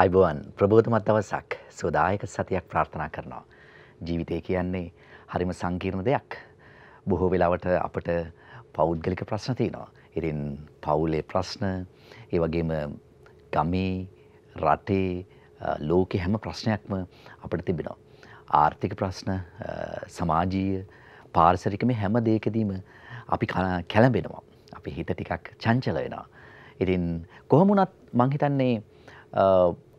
අයිබෝවන් ප්‍රබෝධමත් දවසක් සෝදායක සතියක් ප්‍රාර්ථනා කරනවා. ජීවිතය කියන්නේ හරිම සංකීර්ණ දෙයක්. බොහෝ වෙලාවට අපට පෞද්ගලික ප්‍රශ්න තියෙනවා. ඉතින් පවුලේ ප්‍රශ්න, ඒ වගේම ගමේ, රටේ, ලෝකේ හැම ප්‍රශ්නයක්ම අපිට තිබෙනවා. ආර්ථික ප්‍රශ්න, සමාජීය, පාරිසරික මේ හැම දෙයකදීම අපි කැළඹෙනවා. අපි හිත ටිකක් චංචල වෙනවා. ඉතින් කොහොම වුණත් මං හිතන්නේ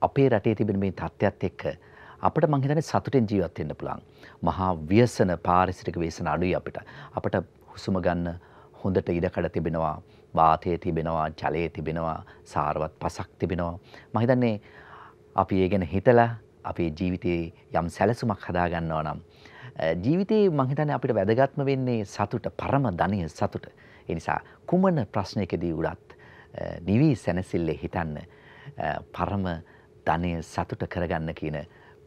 අපේ රටේ තිබෙන මේ තත්ත්වයක් එක්ක අපිට මං හිතන්නේ සතුටින් ජීවත් වෙන්න පුළුවන්. මහා ව්‍යසන පාරිසරික ව්‍යසන අඩුයි අපිට. අපිට හුස්ම ගන්න හොඳට ඉඩකඩ තිබෙනවා. වාතය තිබෙනවා, ජලය තිබෙනවා, සාරවත් පසක් තිබෙනවා. මං හිතන්නේ අපි ඒ ගැන හිතලා අපේ ජීවිතයේ යම් සැලසුමක් හදාගන්නවා නම් ජීවිතයේ මං හිතන්නේ අපිට වැදගත්ම වෙන්නේ සතුට, පරම ධනිය සතුට. ඒ නිසා කුමන ප්‍රශ්නයකදී උඩත් නිවි සැනසෙල්ලේ හිතන්න පරම ධනය සතුට කරගන්න කියන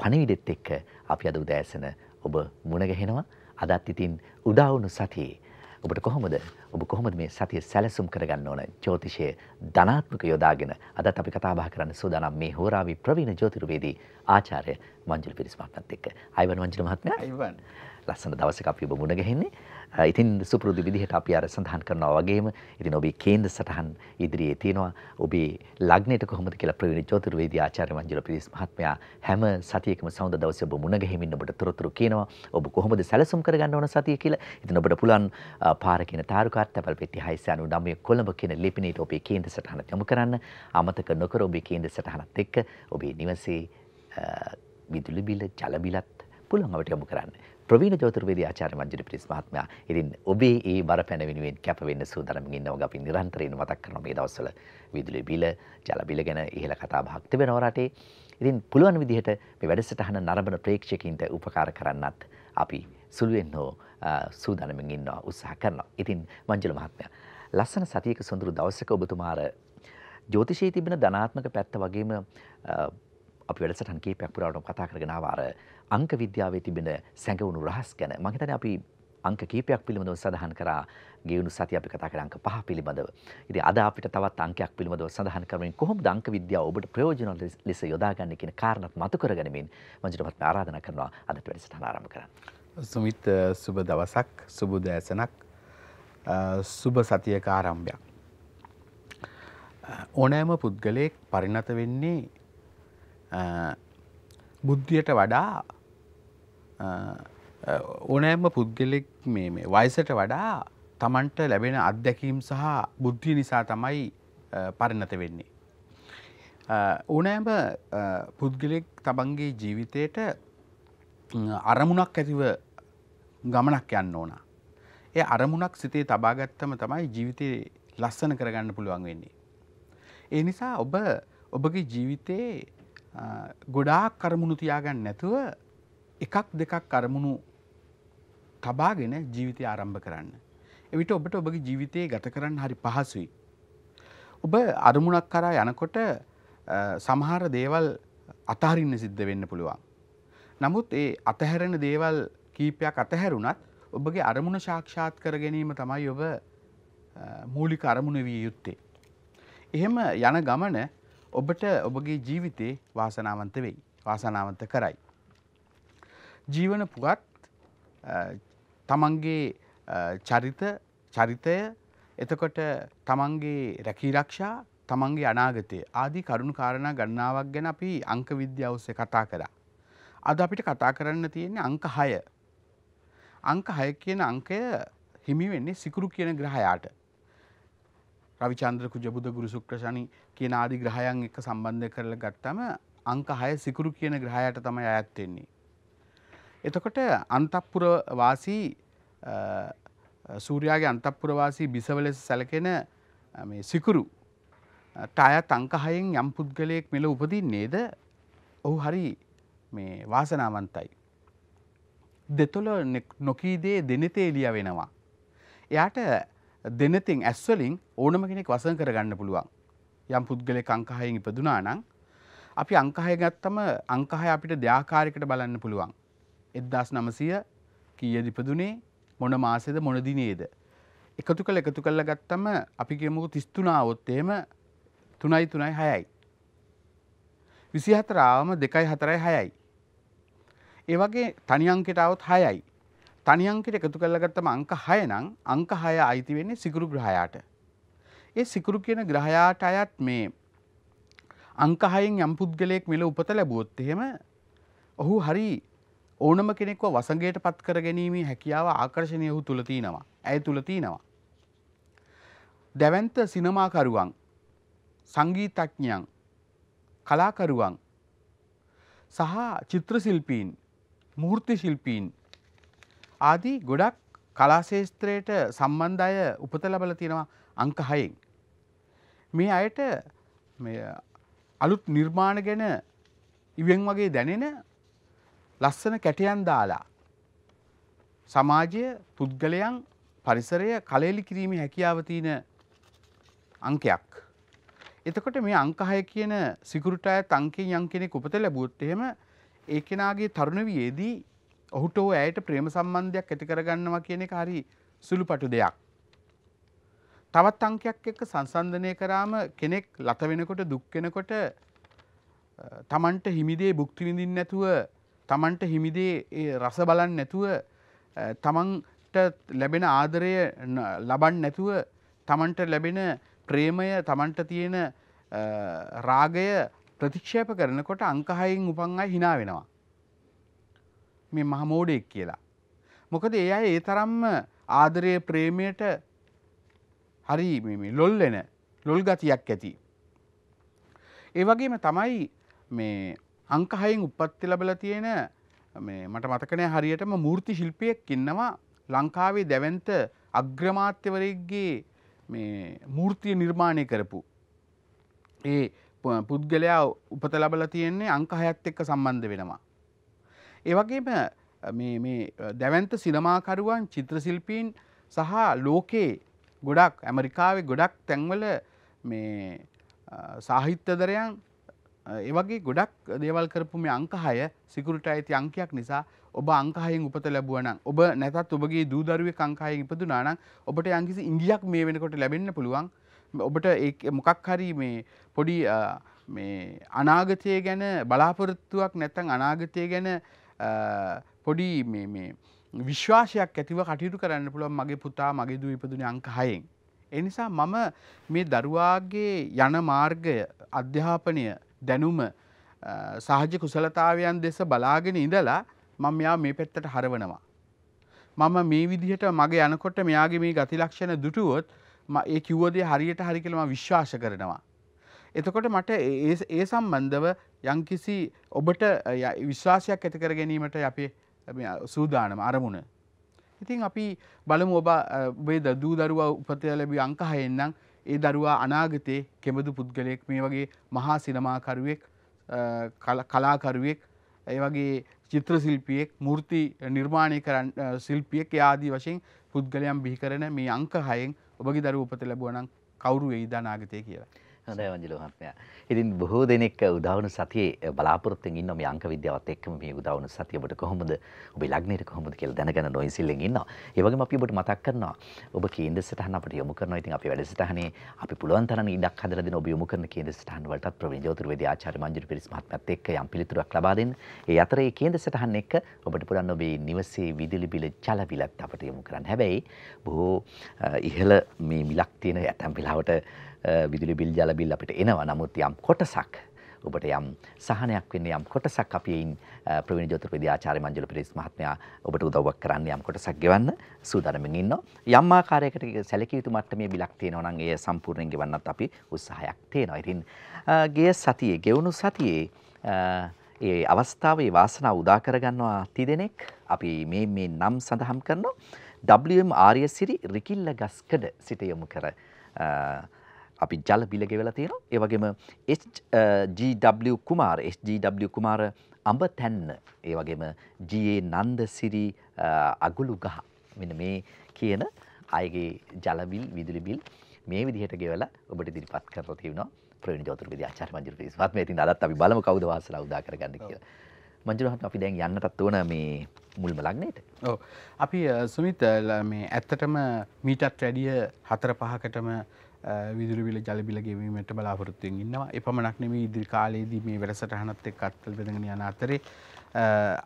පණවිඩෙත් එක්ක අපි අද උදෑසන ඔබ මුණගැහෙනවා අදත් ඉතින් උදාවුණු සතියේ ඔබට කොහොමද ඔබ කොහොමද මේ සතිය සැලසුම් කරගන්න ඕන ජ්‍යෝතිෂය ධනාත්මක යොදාගෙන අදත් අපි කතා බහ කරන්න සූදානම් මේ හෝරාවි ප්‍රවීණ ජ්‍යෝතිර්වේදී ආචාර්ය මංජුල පිරිස් මහත්මයාත් එක්ක අයවන් මංජුල මහත්මයා අයවන් ලස්සන දවසක අපි ඔබ මුණ ගැහෙන්නේ ඉතින් සුපුරුදු විදිහට අපි අර සඳහන් කරනවා වගේම ඉතින් ඔබේ කේන්ද්‍ර සටහන් ඉදිරියේ තියෙනවා ඔබේ ලග්නයට කොහොමද කියලා ප්‍රවීණ ජ්‍යොතිර්වේදී ආචාර්ය මංජුල පිරිස් මහත්මයා හැම සතියකම සවුද දවසේ ඔබ මුණ ගැහිමින් ඔබට තොරතුරු කියනවා ඔබ කොහොමද සැලසුම් කරගන්න ඕන සතිය කියලා. ඉතින් ඔබට පුළුවන් පාර කියන තාරුකාත් තැපල් පෙට්ටිය 699 කොළඹ කියන ලිපිණයට ඔබේ කේන්ද්‍ර සටහනත් යොමු කරන්න. අමතක නොකර ඔබේ කේන්ද්‍ර සටහනත් එක්ක ඔබේ නිවසේ විදුලි බිල ජල බිලත් පුළුවන් අපිට යොමු කරන්න. ප්‍රවීණ ජෝතිර්වේදී ආචාර්ය මංජුරි පිරිස් මහත්මයා. ඉතින් ඔබේ ඒ බරපැන වෙනුවෙන් කැප වෙන්න සූදානම් ඉන්නවා. අපි නිරන්තරයෙන් මතක් කරන මේ දවස්වල විදුලි බිල, ජල බිල ගැන ඉහළ කතා බහක් තිබෙනවා රටේ. ඉතින් පුළුවන් විදිහට මේ වැඩසටහන නරඹන ප්‍රේක්ෂකයින්ට උපකාර කරන්නත් අපි සුළුවෙන් හෝ සූදානමින් ඉන්නවා උත්සාහ කරනවා. ඉතින් මංජුල මහත්මයා ලස්සන සතියක සොඳුරු දවසක ඔබතුමාර ජෝතිෂයේ තිබෙන ධනාත්මක පැත්ත වගේම අපි වැඩසටහන් කීපයක් පුරාවටම කතා කරගෙන ආව අර අංක විද්‍යාවේ තිබෙන සැඟවුණු රහස් ගැන මම හිතන්නේ අපි අංක කීපයක් පිළිබඳව සඳහන් කරා ගියුණු සතිය අපි කතා කරා අංක පහ පිළිබඳව. ඉතින් අද අපිට තවත් අංකයක් පිළිබඳව සඳහන් කරමින් කොහොමද අංක විද්‍යාව ඔබට ප්‍රයෝජනවත් ලෙස යොදාගන්නේ කියන කාරණාත් මතු කරගනිමින් මංජුට මහත්මයා ආරාධනා කරනවා අදට වැඩසටහන ආරම්භ කරන්න. සුමිත් සුබ දවසක්, සුබ දෑසනක්, සුබ සතියක ආරම්භයක්. ඕනෑම පුද්ගලයෙක් පරිණත වෙන්නේ බුද්ධියට වඩා ඕනෑම පුද්ගලෙක් මේ වයිසට වඩා තමන්ට ලැබෙන අත්දැකීම් සහ බුද්ධිය නිසා තමයි පරිණත වෙන්නේ. ඕනෑම පුද්ගලෙක් තමන්ගේ ජීවිතයට අරමුණක් ඇතිව ගමනක් යන්න ඕන. ඒ අරමුණක් සිතේ තබාගත්තම තමයි ජීවිතය ලස්සන කරගන්න පුළුවන් වෙන්නේ. ඒ නිසා ඔබ ඔබගේ ජීවිතයේ ගොඩාක් කරමුණු තියාගන්න නැතුව එකක් දෙකක් අරමුණු තබාගෙන ජීවිතය ආරම්භ කරන්න. එවිට ඔබට ඔබගේ ජීවිතයේ ගත කරන්න හරි පහසුයි. ඔබ අරමුණක් කරා යනකොට සමහර දේවල් අතහරින්න සිද්ධ වෙන්න පුළුවන්. නමුත් ඒ අතහැරෙන දේවල් කීපයක් අතහැරුණත් ඔබගේ අරමුණ සාක්ෂාත් කර ගැනීම තමයි ඔබ මූලික අරමුණ විය යුත්තේ. එහෙම යන ගමන ඔබට ඔබගේ ජීවිතේ වාසනාවන්ත වෙයි. වාසනාවන්ත කරයි. ජීවන පුවත් තමන්ගේ චරිත චරිතය එතකොට තමන්ගේ රැකීරක්ෂා තමන්ගේ අනාගතය ආදී කරුණු කාරණ ගන්නාවක් ගැන අපි අංක විද්‍යාවස්සේ කතා කරා. අද අපිට කතා කරන්න තියෙන්නේ අංක හය. අංක හය කියන අංකය හිමි වෙන්නේ සිකුරු කියන ග්‍රහයාට. රවිචන්ද්‍ර කුජබුද ගුරු සුක්‍රශනි කියන ආදි ග්‍රහයන් එක්ක සම්බන්ධ කරලා ගත්තම අංක හය සිකුරු කියන ග්‍රහයට තමයි අයත් වෙන්නේ. එතකොට අන්තපුර වාසී සූරයාගේ අන්තපුරවාසී බිසව ලෙස සැලකෙන සිකුරු ටය තංකහයෙන් යම් පුද්ගලයෙක් මෙල උපදින්නේද ඔහු හරි මේ වාසනාවන්තයි. දෙතොල නොකීදේ දෙනතේ ලිය වෙනවා. එයාට දෙනතින් ඇස්වලින් ඕනම කෙනෙක් වසන් කරගන්න පුළුවන්. යම් පුද්ගලෙ අංකහයෙන් ඉපදුනා නම් අපි අංකහය ගත්තම අංකහය අපිට ද්‍යාකාරකට බලන්න පුළුවන්. එදදාස් නමසය කීයද ඉපදුනේ මොන මාසෙද මොනදිනේද. එකතු කළ එකතු කල්ල ගත්තම අපි කියමුකු තිස්තුනාවොත්තේම තුනයි තුනයි හයයි. විසි හතරාවම දෙකයි හතරයි හයයි. ඒවගේ තනියංකෙටාවත් හයයි. තනියංකට එකතු කල්ලගත්තම අංක හයනං අංක හය අයිති වෙන්නේ සිකුරු ග්‍රහයාට. ඒ සිකුරු කියන ග්‍රහයාට අයත් මේ අංකහයෙන් යම් පුද්ගලයෙක් මෙල උපත ලැබුවොත් එහෙම ඔහු හරි ඕනම කෙනෙක්ව වසගේට පත් කර ගැනීමේ හැකියාව ආකර්ශණය හු තුළ තියෙනවා. ඇය තුළ තියෙනවා. දැවන්ත සිනමාකරුවන් සංගීතඥයන් කලාකරුවන් සහ චිත්‍රශිල්පීන් මූර්ති ශිල්පීන් ආදී ගොඩක් කලාශේස්ත්‍රයට සම්බන්ධය උපත ලබල තියෙනවා අංක හයෙන්. මේ අයට අලුත් නිර්මාණ ගැන ඉවෙන් වගේ දැනෙන ලස්සන කැටයන් දාලා සමාජය පුද්ගලයන් පරිසරය කලෙලි කිරීමේ හැකියාව තියෙන අංකයක්. එතකොට මේ අංකහය කියන සිකුරට අයත් අංකෙන් යම් කෙනෙක් උපත ලැබුවොත් එහෙම ඒ කෙනාගේ තරුණ වියේදී ඔහුට හෝ ඇයට ප්‍රේම සම්බන්ධයක් ඇති කරගන්නවා කියන එක හරි සුළුපටු දෙයක්. තවත් අංකයක් එක්ක සංසන්දනය කරාම කෙනෙක් ලත වෙනකොට දුක් වෙනකොට තමන්ට හිමිදේ භුක්ති විඳින්න නැතුව තමන්ට හිමිදේ ඒ රස බලන් නැතුව තමන්ට ලැබෙන ආදරය ලබන් නැතුව තමන්ට ලැබෙන ප්‍රේමය තමන්ට තියෙන රාගය ප්‍රතික්ෂේප කරනකොට අංකහයිෙන් උපන් අයි හිනා වෙනවා. මේ මහමෝඩෙක් කියලා. මොකද ඒ අය ඒ තරම්ම ආදරය ප්‍රේමයට හරි ලොල්ලෙන ලොල් ගතියක් ඇති. ඒවගේම තමයි මේ අංකහයෙන් උපත්ති ලබල තියෙන මට මතකනය හරියටම මූර්ති ශිල්පයක් ඉන්නවා ලංකාවේ දැවන්ත අග්‍රමාත්‍යවරයක්ගේ මූර්තිය නිර්මාණය කරපු. ඒ පුද්ගලයා උපත ලබල තියෙන්නේ අංකහයත් එක්ක සම්බන්ධ වෙනවා. ඒවගේම දැවන්ත සිනමාකරුවන් චිත්‍රශිල්පීන් සහ ලෝකයේ ගොඩක් ඇමරිකාවේ ගොඩක් තැන්වල සාහිත්‍යදරයන් ඒවගේ ගොඩක් දේවල් කරපු මේ අංකහය සිකුරට අයිති අංකයක් නිසා ඔබ අංකහයෙන් උපත ලැබුවනම් ඔබ නැතත් ඔබගේ දූදරුවේ අංකහයෙන් ඉපදුනා නම් ඔබට යම්කිසි ඉඟියක් මේ වෙනකොට ලැබෙන්න පුළුවන් ඔබට මොකක් හරි මේ පොඩි මේ අනාගතය ගැන බලාපොරොත්තුවක් නැත්තං අනාගතය ගැන පොඩි විශ්වාසයක් ඇතිව කටයුතු කරන්න පුළුවන් මගේ පුතා මගේ දූ ඉපදුන අංකහයෙන්. එනිසා මම මේ දරුවාගේ යන මාර්ගය අධ්‍යාපනය දැනුම සහජ කුසලතාවයන් දෙස බලාගෙන ඉඳලා මම යා මේ පැත්තට හරවනවා. මම මේ විදිහට මගේ යනකොට මෙයාගේ මේ ගතිලක්ෂණ දුටුවොත් ඒ කිව්වදේ හරියට හරි කියලා මම විශ්වාස කරනවා. එතකොට මට ඒ සම්බන්ධව යම්කිසි ඔබට විශ්වාසයක් ඇති කර ගැනීමට අපේ සූදානම අරමුණ. ඉතින් අපි බලමු ඔබ වේද දූ දරුවා උපත ලැබි අංක හයෙන්නම් ඒ දරුවා අනාගතයේ කෙබඳු පුද්ගලයෙක් මේ වගේ මහා සිනමාකරුවෙක් කලාකරුවෙක් ඒ වගේ චිත්‍ර ශිල්පියෙක් මූර්ති නිර්මාණය කරන්න ශිල්පියෙක් ආදී වශයෙන් පුද්ගලයන් බිහි කරන මේ අංක හයෙන් ඔබගේ දරුවෝ උපත ලැබුවා නම් කවුරු වෙයිද අනාගතයේ කියලා හොඳයි වංජලෝ මහත්මයා. ඉතින් බොහෝ දෙනෙක් උදාවුණු සතියේ බලාපොරොත්තුෙන් ඉන්නවා මේ අංක විද්‍යාවත් එක්කම මේ උදාවුණු සතිය ඔබට කොහොමද ඔබේ ලග්නයට කොහොමද කියලා දැනගෙන නොඉසිල්ලෙන් ඉන්නවා. ඒ වගේම අපි ඔබට මතක් කරනවා ඔබ කේන්දරසටහන අපිට යොමු කරනවා. ඉතින් අපි වැඩසටහනේ අපි පුළුවන් තරම් ඉඩක් හදලා දෙන ඔබ යොමු කරන කේන්දරසටහන් වලටත් ප්‍රවීණ ජෝතිර්වේදී ආචාර්ය මංජුරි පිරිස් මහත්මයාත් එක්ක යම් පිළිතුරක් ලබා දෙන්න. ඒ අතරේ කේන්දරසටහන් එක්ක ඔබට පුළුවන් ඔබේ නිවසේ විදුලි බිල ජල බිලත් අපිට යොමු කරන්න. හැබැයි බොහෝ ඉහළ මේ මිලක් තියෙන ඇතම් වෙලාවට විදුලි බිල් ජල දාල බිල් අපිට එනවා නමුත් යම් කොටසක් ඔබට යම් සහනයක් වෙන්න යම් කොටසක් අපියින් ප්‍රවීණ ජෝතිර්වේදී ආචාර්ය මංජුල පිරිස් මහත්මයා ඔබට උදව්වක් කරන්න යම් කොටසක් ගෙවන්න සූදානම්ෙන් ඉන්නවා යම් ආකාරයකට සැලකිය යුතු මට්ටමේ බිලක් තියෙනවා නම් ඒ සම්පූර්ණයෙන් ගෙවන්නත් අපි උත්සාහයක් තියෙනවා. ඉතින් ගිය සතියේ ගෙවුණු සතියේ ඒ අවස්ථාවේ වාසනාව උදා කරගන්නවා 30 දෙනෙක් අපි මේ මේ නම් සඳහන් කරනවා WM ආර්යසිරි රිකිල්ල ගස්කඩ සිට යොමු කර අපි ජල බිල ගෙවලා තියෙනවා. ඒ වගේම HGW කුමාර HGW කුමාර අඹතැන්න ඒ වගේම GA නන්දසිරි අගලුගහ මෙන්න මේ කියන අයගේ ජල බිල් විදුලි බිල් මේ විදිහට ගෙවලා ඔබට ඉදිරිපත් කරලා තියෙනවා. ප්‍රවීණ ජෝතිර්විද්‍ය ආචාර්ය මන්ජුර පිරිසවත් මේ ඉතින් අදත් අපි බලමු කවුද වාසනාව උදා කරගන්නේ කියලා. මංජුරහත් අපි දැන් යන්නටත් ඕන මේ මුල්ම ලග්නයට. ඔව්. අපි සුමිත් මේ ඇත්තටම මීටත් වැඩිය හතර පහකටම විදුර විල ජලබිල ගෙවීමට බලාපොරොත්තුවෙන් ඉන්නවා එපමණක් නෙමේ ඉදිරි කාලයේදී මේ වැඩසටහනත් එක්ක අත්වල බඳගෙන යන අතරේ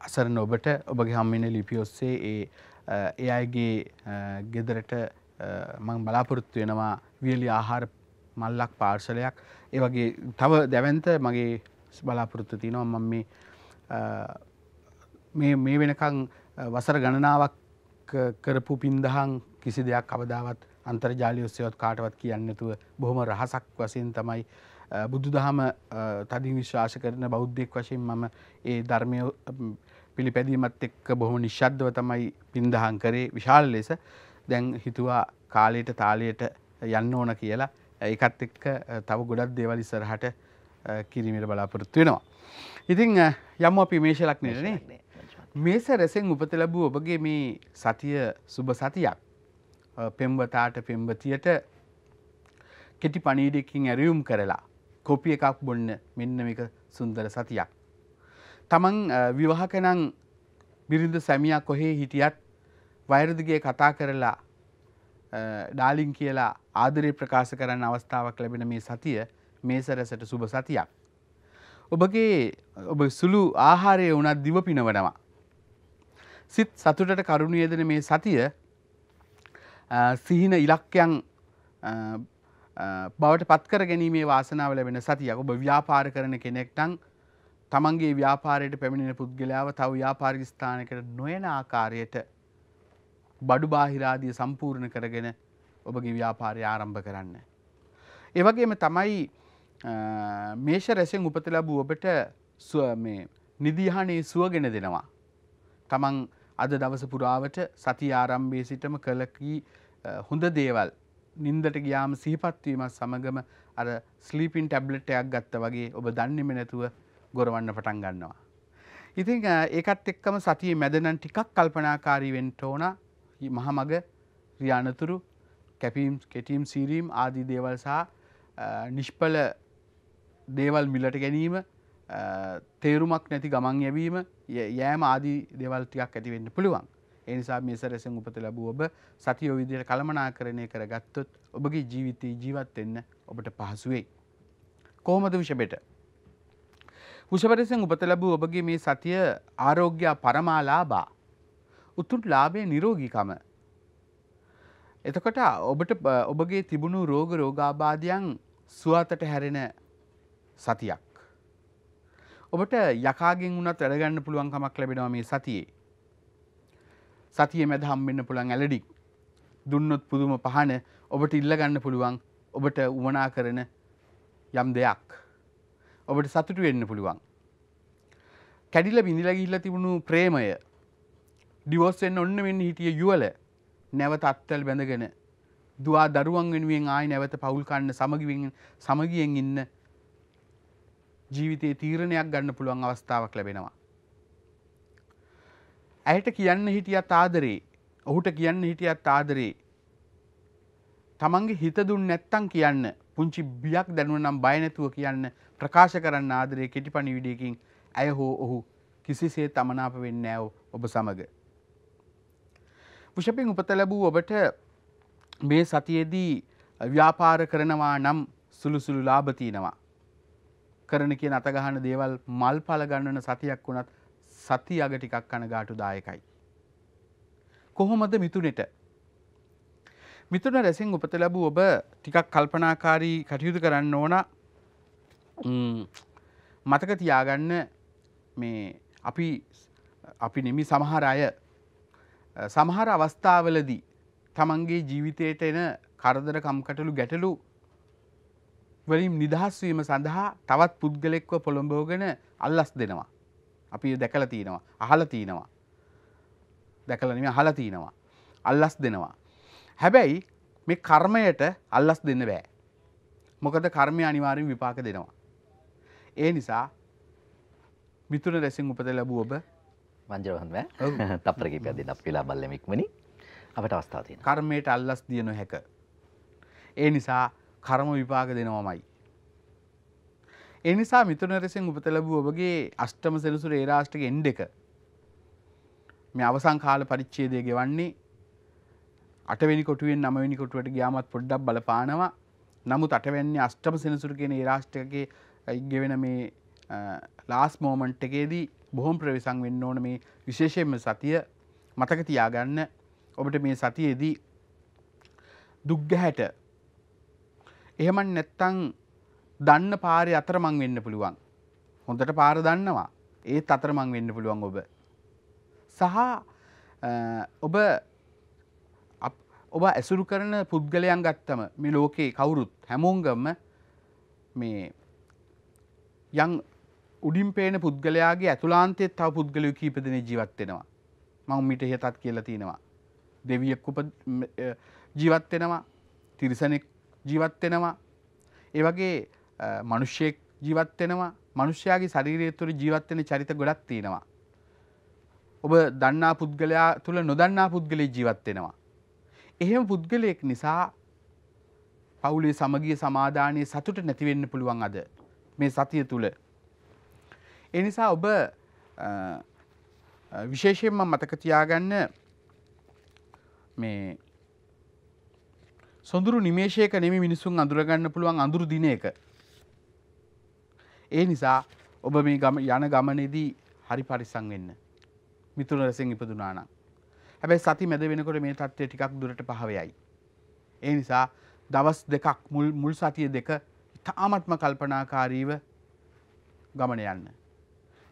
අසරණ ඔබට ඔබගේ හම්බෙන ලිපි ඔස්සේ ඒ ඒ අයගේ ගෙදරට මං බලාපොරොත්තු වෙනවා වියලි ආහාර මල්ලක් පාර්සලයක් ඒ වගේ තව දැවන්ත මගේ බලාපොරොත්තු තියෙනවා මම මේ මේ වෙනකං වසර ගණනාවක් කරපු පින්දහන් කිසි දෙයක් කවදාවත් අන්තර්ජාලය ඔස්සයොත් කාටවත් කියන්නතුව බොහොම රහසක් වසයෙන් තමයි බුදු දහම තදින් විශ්වාශ කරන බෞද්ධෙක් වශයෙන් මම ඒ ධර්මය පිළිපැදීමත් එක්ක බොහොම නිශ්ශද්ධව තමයි පින්දහන් කරේ විශාල ලෙස දැන් හිතුවා කාලයට තාලයට යන්න ඕන කියලා ඒකත් එක්ක තව ගොඩක් දේවල් ඉස්සරහට කිරීමට බලාපොරොත්තු වෙනවා. ඉතින් යම් අපි මේශලක් නිරනේ මේ සැරසෙන් උපත ලැබූ ඔබගේ මේ සතිය සුබ සතියක් පෙම්වතාට පෙම්වතියට කෙටි පණීඩකින් ඇරයුම් කරලා කොපි එකක් බොන්න මෙන්න මේක සුන්දර සතියක්. තමන් විවාහකනං බිරිඳ සැමියක් කොහේ හිටියත් වෛරදිගේ කතා කරලා ඩාලිං කියලා ආදරය ප්‍රකාශ කරන්න අවස්ථාවක් ලැබෙන මේ සතිය මේ සැරසට සුබ සතියක්. ඔබගේ ඔබ සුළු ආහාරය වනත් දිව පිනවනවා. සිත් සතුටට කරුණුයදන මේ සතිය සිහින ඉලක්කයන් බවට පත්කර ගැනීමේ වාසනාව ලැබෙන සතියක් ඔබ ව්‍යාපාර කරන කෙනෙක්ටං තමන්ගේ ව්‍යාපාරයට පැමිණෙන පුද්ගලයාව තව ව්‍යාපාරික ස්ථානකට නොයන ආකාරයට බඩු බාහිරාදිය සම්පූර්ණ කරගෙන ඔබගේ ව්‍යාපාරය ආරම්භ කරන්න. ඒවගේම තමයි මේෂ රැසෙන් උපත ලැබූ ඔබට නිදිහනේ සුවගෙන දෙනවා. තමන් අද දවස පුරාවට සති ආරම්භයේ සිටම කළකී හොඳ දේවල් නින්දට ගියාම සීපත්වීමත් සමගම අර ස්ලීපින් ටැබ්ලට්ටයක් ගත්ත වගේ ඔබ දන්නෙම නැතුව ගොරවන්න පටන් ගන්නවා. ඉතිං ඒකත් එක්කම සතිය මැදනන් ටිකක් කල්පනාකාරී වෙන්ට ඕන මහමග රියානතුරු කැපීම් කෙටීම් සීරීම් ආදී දේවල් සහ නිෂ්පල දේවල් මිලට ගැනීම තේරුමක් නැති ගමන් යැවීම යෑම ආදී දෙවල් ටිකක් ඇතිවෙන්න පුළුවන්. එනිසා මේ සැරසෙන් උපත ලැබූ ඔබ සතියෝ විදිහට කළමනාකරණය කරගත්තොත් ඔබගේ ජීවිතේ ජීවත් වෙන්න ඔබට පහසු වෙයි. කොහොමද විෂබෙට? වෘෂභරසෙන් උපත ලැබූ ඔබගේ මේ සතිය ආරෝග්‍ය පරමාලාභා උතුම් ලාභයේ නිරෝගීකම එතකොට ඔබට ඔබගේ තිබුණු රෝග රෝගාබාධයන් සුවතට හැරෙන සතියක් ඔබට යකාගෙන් වුණත් වැඩගන්න පුළුවන් කමක් ලැබෙනවා මේ සතියේ. සතිය මැද හම්බෙන්න පුළුවන් ඇලඩි. දුන්නොත් පුදුම පහන ඔබට ඉල්ලගන්න පුළුවන් ඔබට උමනා කරන යම් දෙයක්. ඔබට සතුටු වෙන්න පුළුවන්. කැඩිල බිඳිල ගිහිල්ලා තිබුණු ප්‍රේමය ඩිවෝස් වෙන්න ඔන්න වෙන්න හිටිය යුවල නැවත අත්තල් බැඳගෙන දුවා දරුවන් වෙනුවෙන් ආයි නැවත පවුල් කන්න සමගියෙන් සමගියෙන් ඉන්න ජීවිතයේ තීරණයක් ගන්න පුළුවන් අවස්ථාවක් ලැබෙනවා. ඇයට කියන්න හිටියත් ආදරේ ඔහුට කියන්න හිටියත් ආදරේ තමන්ගේ හිත දුන්න නැත්තම් කියන්න පුංචි බියක් දැනුව නම් බය නැතුව කියන්න ප්‍රකාශ කරන්න ආදරේ කෙටිපණිවිඩයකින් ඇය හෝ ඔහු කිසිසේ තමනාප වෙන්නේ නැව ඔබ සමග. පුෂපින් උපත ලැබූ ඔබට මේ සතියේදී ව්‍යාපාර කරනවා නම් සුළුසුළු ලාභ තියෙනවා. කරන කියන අතගහන දේවල් මල් පල ගන්නන සතියක් වුණත් සති අග ටිකක් කනගාටු දායකයි. කොහොමද මිතුනෙට. මිතුන රැසින් උපත ලැබූ ඔබ ටිකක් කල්පනාකාරී කටයුතු කරන්න ඕන මතක තියාගන්න මේ අපි අපි නෙමි සමහර අය සමහර අවස්ථාවලදී තමන්ගේ ජීවිතයට එන කරදර කම්කටලු ගැටලු වලින් නිදහස්වීම සඳහා තවත් පුද්ගලෙක්ව පොළොඹෝගෙන අල්ලස් දෙනවා. අපි දැකල තියෙනවා අහල තියෙනවා. දැකලනම අහල තියෙනවා. අල්ලස් දෙනවා. හැබැයි මේ කර්මයට අල්ලස් දෙන්න බෑ. මොකද කර්මය අනිවාරෙන් විපාක දෙනවා. ඒ නිසා මිතුන රැසින් උපත ලැබූ ඔබ වංජරහන්ව තපරගේ පැදි අප කියලා බල්ලමෙක්මනි අපට අවස්ථාතිය කර්මයට අල්ලස් දියනො හැක. ඒ නිසා කරම විපාක දෙනවමයි. එනිසා මිතුනරසිෙන් උපත ලැබූ ඔබගේ අෂ්ටම සෙනසුර ඒරාෂ්ටික එන්ඩ එක මේ අවසං කාල පරිච්චේදය ගෙවන්නේ අටවැනි කොටුවෙන් නමවැනි කොටුවට ගියාමත් පොඩ්ඩක් බලපානවා නමුත් අටවැන්නේ අෂ්ටම සෙනසුර කියන ඒරාෂ්ටකගේ ඉගෙවෙන මේ ලාස් මෝමන්ට් එකේදී බොහොම් ප්‍රවිසං වෙන්න ඕන මේ විශේෂයෙන්ම සතිය මතක තියාගන්න ඔබට මේ සතියේදී දුක්ගැහැට එහෙම නැත්තං දන්න පාරි අතරමං වෙන්න පුළුවන්. හොඳට පාර දන්නවා. ඒත් අතරමං වෙන්න පුළුවන් ඔබ. සහ ඔබ ඔබ ඇසුරු කරන පුද්ගලයන් ගත්තම මේ ලෝකයේ කවුරුත් හැමෝන්ගම මේ යං උඩින් පේන පුද්ගලයාගේ ඇතුලාන්තයේ තව පුද්ගලයෝ කීප දෙනෙක් ජීවත් වෙනවා. මම මිට හිතත් කියලා තිනවා. දෙවියෙක් උප ජීවත් වෙනවා. තිරිසනෙක් ජීවත්වෙනවා ඒවගේ මනුෂ්‍යයෙක් ජීවත්වෙනවා මනුෂ්‍යයාගේ ශරීරය තුර ජීවත්වෙන චරිත ගොඩක් තියෙනවා ඔබ දන්නා පුද්ගලයා තුළ නොදන්නා පුද්ගලය ජීවත්වෙනවා එහෙම පුද්ගලයෙක් නිසා පවුලේ සමගිය සමාධානය සතුට නැතිවෙන්න පුළුවන් අද මේ සතිය තුළ එනිසා ඔබ විශේෂයෙන්ම මතක තියාගන්න මේ සොඳුරු නිමේෂයක නෙමි මිනිසුන් අඳුරගන්න පුළුවන් අඳුරු දින එක. ඒ නිසා ඔබ මේ ගම යන ගමනේදී හරි පරිසං වෙන්න. මිතුරු රසෙන් ඉපදුනා නම්. හැබැයි සති මැද වෙනකොට මේ தත්ත්වය ටිකක් දුරට පහවෙයි. ඒ නිසා දවස් දෙකක් මුල් මුල් සතිය දෙක ඉතාමත්ම කල්පනාකාරීව ගමන යන්න.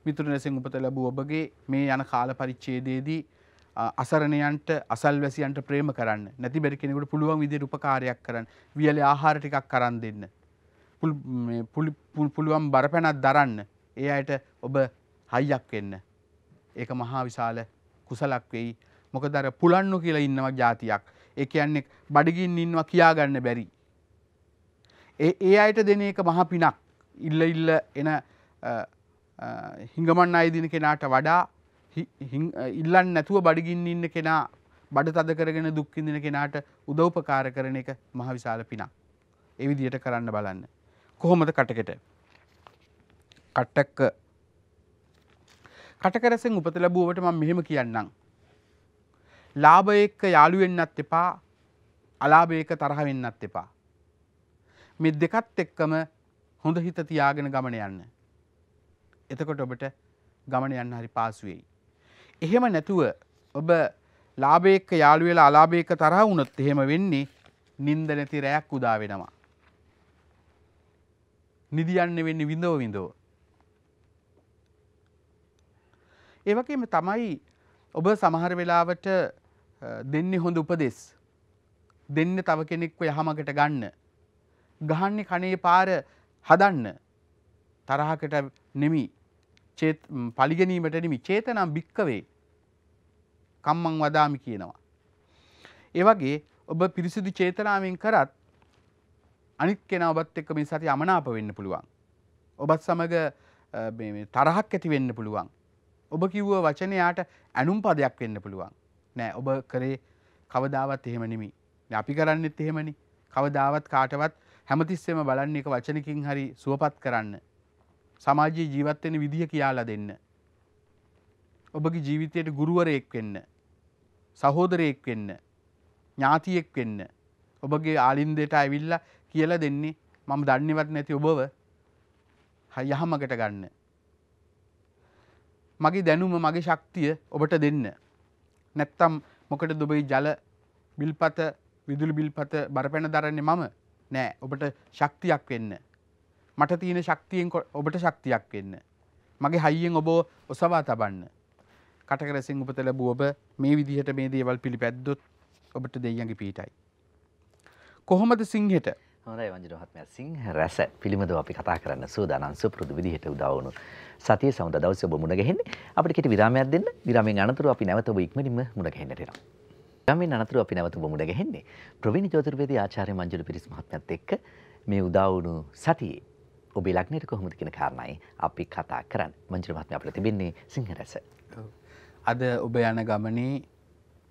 මිතුරු රසෙන් උපත ලැබූ ඔබගේ මේ යන කාල පරිච්ඡේදයේදී අසරණයන්ට අසල්වැසියන්ට ප්‍රේම කරන්න නැති බැරි කෙනෙකුට පුළුවන් විදිහට උපකාරයක් කරන්න වියලේ ආහාර ටිකක් කරන් දෙන්න පුළුවන් බරපැනක් දරන්න ඒ අයට ඔබ හයියක් වෙන්න ඒක මහා විශාල කුසලක් වෙයි මොකද අර පුලන්නු කියලා ඉන්නවා જાතියක් ඒ කියන්නේ බඩගින්න ඉන්නවා කියා ගන්න බැරි ඒ ඒ අයට දෙන එක මහා පිනක් ඉල්ල ඉල්ල එන හිඟමන් අය දින කෙනාට වඩා ඉල්ලන් නැතුව බඩිගින්න ඉන්න කෙනා බඩ තද කරගෙන දුක්කිඳන කෙනාට උදව්පකාර කරන එක මහවිශාල පිනා. එවිදියට කරන්න බලන්න. කොහොමද කටකට. කට්ටක්ක කටකරසෙන් උපත ලැබුවට මම මෙහෙම කියන්නම්. ලාභ එක්ක යාළු වෙන්නත් එපා අලාභ එක තරහ වෙන්නත් එපා. මේ දෙකත් එක්කම හොඳ හිත තියාගෙන ගමන යන්න. එතකොට ඔබට ගමන යන්න හරි පාසුවෙයි. එහෙම නැතුව ඔබ ලාබේක යාළු වෙලා අලාභයක තරහ වුණොත් එහෙම වෙන්නේ නිින්ද නැති රැයක් උදා වෙනවා. නිදියන්න වෙන්නේ විඳව විඳව. ඒ වගේම තමයි ඔබ සමහර වෙලාවට දෙන්නේ හොඳ උපදෙස් දෙන්න තව කෙනෙක්ව යහමකට ගන්න ගහන්නේ කනේ පාර හදන්න තරහකට නෙමි පලිගැනීමට නෙමි චේතනම් භික්කවේ කම්මං වදාමි කියනවා. ඒවගේ ඔබ පිරිසිදු චේතනාවෙන් කරත් අනිත් කෙනවත් එක්ක මේ සති අමනාප වෙන්න පුළුවන්. ඔබත් සමග තරහක් ඇති වෙන්න පුළුවන්. ඔබ කිව්ව වචනයාට ඇනුම් පදයක් වෙන්න පුළුවන්. නෑ ඔබ කරේ කවදාවත් එහෙම නෙමි. අපි කරන්නෙත් එහෙමනි. කවදාවත් කාටවත් හැමතිස්සෙම බලන්න එක වචනකින් හරි සුවපත් කරන්න. සමාජයේ ජීවත්වෙන විදිහ කියාලා දෙන්න. ඔබගේ ජීවිතයට ගුරුවරයෙක් වෙන්න. සහෝදරයෙක් වෙන්න ඥාතියෙක් වෙන්න ඔබගේ ආලින්දයට ඇවිල්ල කියල දෙන්නේ මම දන්නවත් නැති ඔබව යහමකට ගන්න. මගේ දැනුම මගේ ශක්තිය ඔබට දෙන්න. නැත්තම් මොකට දුබයි ජල බිල්පත විදුලි බිල්පත බරපැන දරන්නේ මම නෑ ඔබට ශක්තියක් වෙන්න. මට තියෙන ශක්තියෙන් ඔබට ශක්තියක් වෙන්න. මගේ හයියෙන් ඔබෝ ඔසවා තබන්න. කටකරසින් උපත ලැබූ ඔබ මේ විදිහට මේ දේවල් පිළිපැද්දොත් ඔබට දෙයියගේ පීටයි. කොහොමද සිංහට හොඳයි වජරහත්ම සිංහ රැස පිළිබඳව අපි කතා කරන්න සූදානම් සුපුරුදු විදිහට උදවුණු සතිය සමුද දවසේ ඔබ මුණගැහෙන්නේ අපිට කෙටි විරාමයක් දෙන්න විරාමයෙන් අනතුරු අපි නැවත ඔබ ඉක්මනින්ම මුණගැහෙන්නට එනවා. ගමෙන් අනතුරු අපි නැවත මුණ ගැහෙන්නේ ප්‍රවීණ ජෝතිර්වේදී ආචාර්ය මංජුල පිරිස් මහත්මයාත් එක්ක මේ උදා වුණු සතියේ ඔබේ ලග්නයට කොහොමද කියන කාරණායි අපි කතා කරන්නේ මංජුල මහත්මයා අපිට තිබෙන්නේ සිංහරස අද ඔබ යන ගමනේ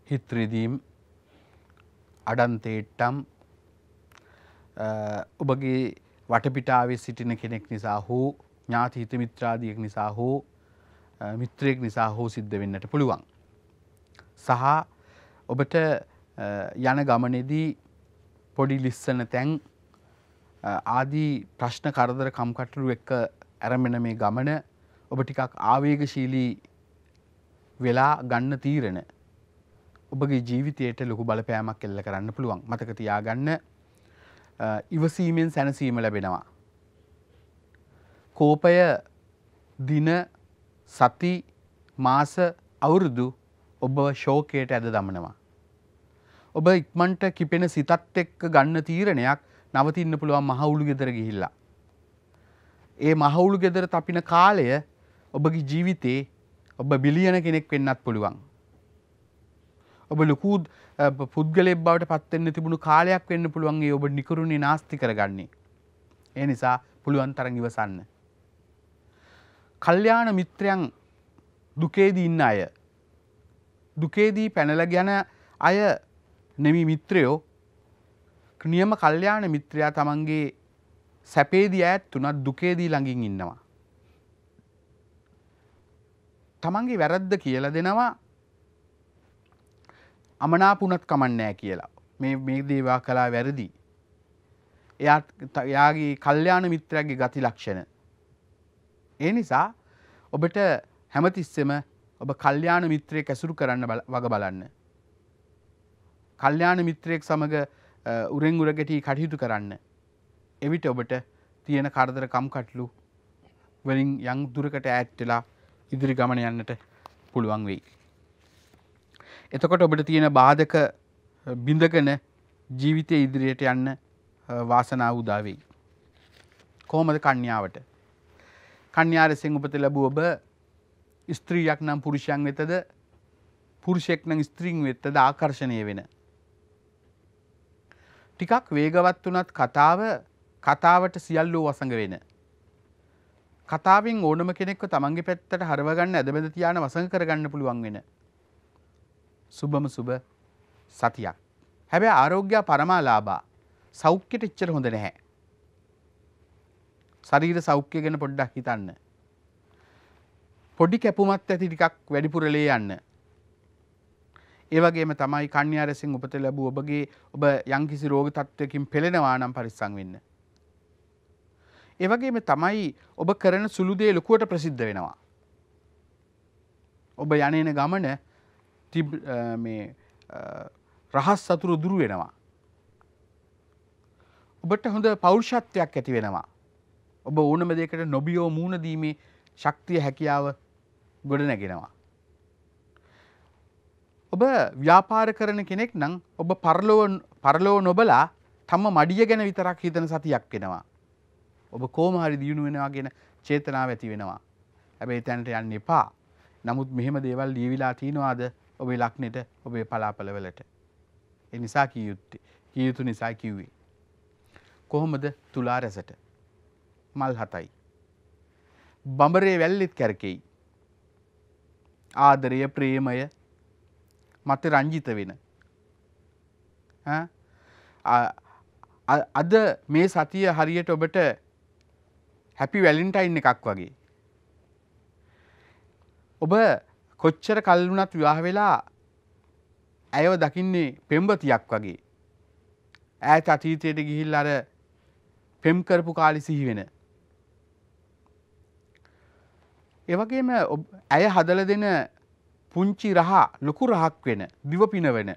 හිත්‍රදීම් අඩන්තේට්ටම් ඔබගේ වටපිටාවේ සිටින කෙනෙක් නිසා හෝ ඥාති හිත මිත්‍රාදියෙක් නිසා හෝ මිත්‍රයෙක් නිසා හෝ සිද්ධ වෙන්නට පුළුවන්. සහ ඔබට යන ගමනෙදී පොඩි ලිස්සන තැන් ආදී ප්‍රශ්න කරදර කම්කටරු එක්ක ඇරමෙන මේ ගමන ඔබ ටිකක් ආවේගශීලී වෙලා ගන්න තීරණ ඔබගේ ජීවිතයට ලොකු බලපෑමක් එල්ල කරන්න පුළුවන් මතක තියාගන්න ඉවසීමෙන් සැනසීම ලැබෙනවා. කෝපය දින සති මාස අවුරුදු ඔබ ශෝකයට ඇද දමනවා. ඔබ ඉක්මන්ට කිපෙන සිතත් එක්ක ගන්න තීරණයක් නවතින්න පුළුවන් මහවුළු ගෙදර ගිහිල්ලා. ඒ මහවුළු ගෙදර තපින කාලය ඔබගේ ජීවිතේ ඔබ බිලියන කෙනෙක් වෙන්නත් පුළුවන්. ඔබ ලොකූද පුද්ගලෙක් බවට පත්වෙන්න තිබුණු කාලයක් වෙන්න පුළුවන්ගේ ඔබ නිකරුණේ නාස්ති කරගන්නේ. ඒ නිසා පුළුවන් තරන් ඉවසන්න. කල්්‍යාන මිත්‍රයන් දුකේදී ඉන්න අය. දුකේදී පැනල ගැන අය නෙමි මිත්‍රයෝ නියම කල්්‍යාන මිත්‍රයා තමන්ගේ සැපේදී ඇත් තුනත් දුකේදී ළඟින් ඉන්නවා. තමන්ගේ වැරද්ද කියල දෙනවා අමනාපුනත් කමන්නෑ කියලා මේ මේ දේවා කලා වැරදි එයාත් යාගේ කල්්‍යයාන මිත්‍රයගේ ගති ලක්ෂණ ඒ නිසා ඔබට හැමතිස්සෙම ඔබ කල්්‍යයාන මිත්‍රය කැසුරු කරන්න වග බලන්න කල්්‍යයාන මිත්‍රයෙක් සමඟ උරෙංගුරගෙටී කටයුතු කරන්න එවිට ඔබට තියෙන කරදර කම්කටලු වලින් යං දුරකට ඇත්වෙලා ඉදිරි ගමන යන්නට පුළුවන් වෙයි. එතකොට ඔබට තියෙන බාධක බිඳගෙන ජීවිතය ඉදිරියට යන්න වාසනාව උදාවෙයි. කොහොමද කන්‍යාවට. කන්‍යාරසිං උපත ලැබූ ඔබ ස්ත්‍රීයක් නම් පුරුෂයන් වෙතද පුරුෂෙක් නම් ස්ත්‍රීන් වෙත්තද ආකර්ශණය වෙන. ටිකක් වේගවත් වනත් කතාව කතාවට සියල්ලෝ වසඟ වෙන. කතාවෙන් ඕනම කෙනෙක්ව තමන්ගේ පැත්තට හරවගන්න ඇදබැඳ තියාන වසඟ කරගන්න පුළුවන් වෙන. සුබම සුබ සතියක්. හැබැයි ආරෝග්‍ය පරමාලාභා සෞඛ්‍යට ඉච්චර හොඳ නැහැ. ශරීර සෞඛ්‍ය ගැන පොඩ්ඩක් හිතන්න. පොඩි කැපුමත් ඇති ටිකක් වැඩිපුරලේ යන්න. ඒවගේම තමයි කන්‍යාරසින් උපත ලැබූ ඔබගේ ඔබ යංකිසි රෝග තත්ත්වයකින් පෙළෙනවා නම් පරිස්සං වෙන්න. ඒවගේම තමයි ඔබ කරන සුළුදේ ලොකුවට ප්‍රසිද්ධ වෙනවා. ඔබ යනන ගමන රහස් සතුරු දුරු වෙනවා. ඔබට හොඳ පෞරුෂත්වයක් ඇති වෙනවා. ඔබ ඕනම දෙකට නොබියෝ මූුණදීමේ ශක්තිය හැකියාව ගොඩ නැගෙනවා. ඔබ ව්‍යාපාර කරන කෙනෙක් නම් ඔබ පරලෝ නොබලා තම මඩිය ගැන විතරක් හිතන සතියක් වෙනවා. ඔබ කෝමහරි දියුණු වෙනවා ගෙන චේතනාව ඇති වෙනවා. ඇබැයි තැන්ට යන්න එපා. නමුත් මෙහෙම දේවල් ලියවිලා තියෙනවාද ඔබේ ලක්නෙට ඔබේ පලාපලවලට. එනිසා කියයුත්ත කියයුතු නිසා කිව්වේ. කොහොමද තුලා රැසට. මල් හතයි. බඹරේ වැල්ලෙත් කැරකෙයි. ආදරය ප්‍රේමය මත රංජිත වෙන. අද මේ සතිය හරියට ඔබට හැපි වැලින්ටයින් එකක් වගේ. ඔබ කොච්චර කල්ලුනත් විවාහ වෙලා ඇයව දකින්නේ පෙම්බතියක් වගේ. ඇත් අතීතයට ගිහිල් අර පෙම් කරපු කාලි සිහි වෙන. එවගේම ඇය හදල දෙන පුංචි රහා ලොකු රහක් වෙන දිව පිනවෙන.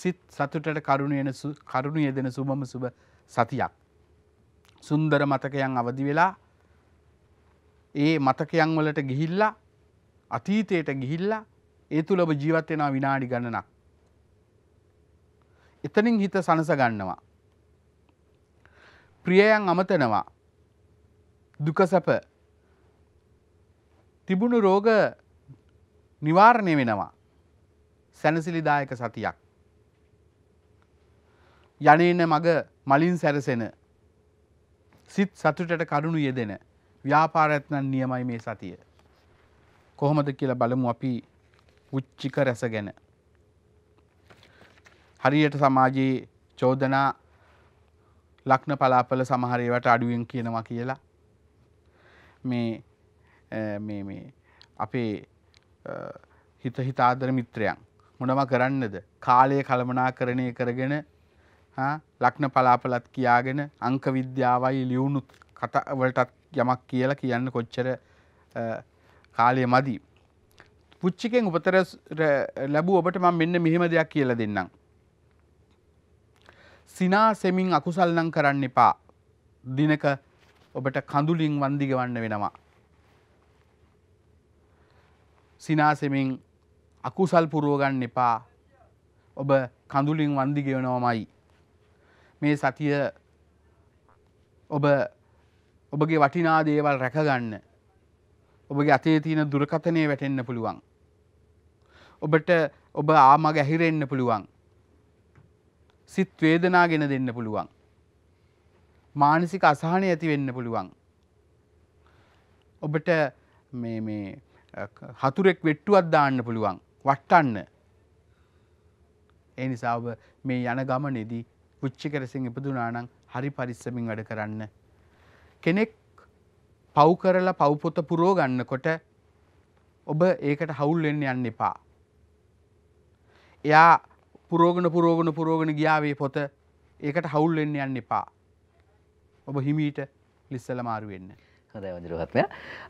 සිත් සතුටට කරුණු එන කරුණු යෙදෙන සුමම සුබ සතියක්. සුන්දර මතකයන් අවදි වෙලා ඒ මතකයන් වලට ගිහිල්ලා අතීතයට ගිහිල්ලා ඒ තුළබ ජීවත්වෙනවා විනාඩි ගණනක්. එතනින් හිත සනස ගන්නවා. ප්‍රියයන් අමතනවා දුකසැප තිබුණු රෝග නිවාරණය වෙනවා සැනසිලිදායක සතියක්. යනේන මග මලින් සැරසෙන සිත් සතුටට කරුණු යෙදෙන ව්‍යාපාරත්නන් නියමයි මේ සතිය. කොහොමද කියලා බලමු අපි උච්චික රැස ගැන. හරියට සමාජයේ චෝදනා ලක්න පලාපල සමහරේවට අඩුවෙන් කියනවා කියලා මේ අපේ හිත හිතාදර මිත්‍රයන් මොනම කරන්නද කාලය කළමනා කරණය කරගෙන ලක්න පලාපලත් කියාගෙන අංක විද්‍යාවයි ලියවුණු කටවලටත් යමක් කියලා කියන්න කොච්චර කාලය මදී. පුච්චිකෙන් උපතර ලැබූ ඔබට මම මෙන්න මෙහෙම දෙයක් කියලා දෙන්නම්. සිනා සෙමින් අකුසල් නම් කරන්න එපා. දිනක ඔබට කඳුලින් වන්දි ගෙවන්න වෙනවා. සිනා සෙමින් අකුසල් පුරව ගන්න එපා. ඔබ කඳුලින් වන්දි ගෙවනවමයි. මේ සතිය ඔබ ඔබගේ වටිනා දේවල් රැකගන්න ඔබගේ අතේ තියෙන දුරකතනය වැටෙන්න පුළුවන්. ඔබට ඔබ ආමග ඇහිරෙන්න පුළුවන්. සිත් වේදනා ගෙන දෙන්න පුළුවන්. මානසික අසහනය ඇති වෙන්න පුළුවන්. ඔබට හතුරෙක් වෙට්ටුවත් දාන්න පුළුවන් වට්ටන්න. ඒ නිසා ඔබ මේ යන ගමනේදී පුච්චිකරසින් ඉපදුනානං හරි පරිස්සමින් වැඩ කරන්න. කෙනෙක් පව් කරලා පව්පොත පුරෝ ගන්නකොට ඔබ ඒකට හවුල්වෙන්න යන්න එපා. එයා පුරෝගණ පුරෝගණ පුරෝගණ ගියාවේ පොත ඒකට හවුල්වෙන්න යන්න එපා. ඔබ හිමීට ලිස්සල මාරුවෙන්න. හොඳයි වදිරුවත්මය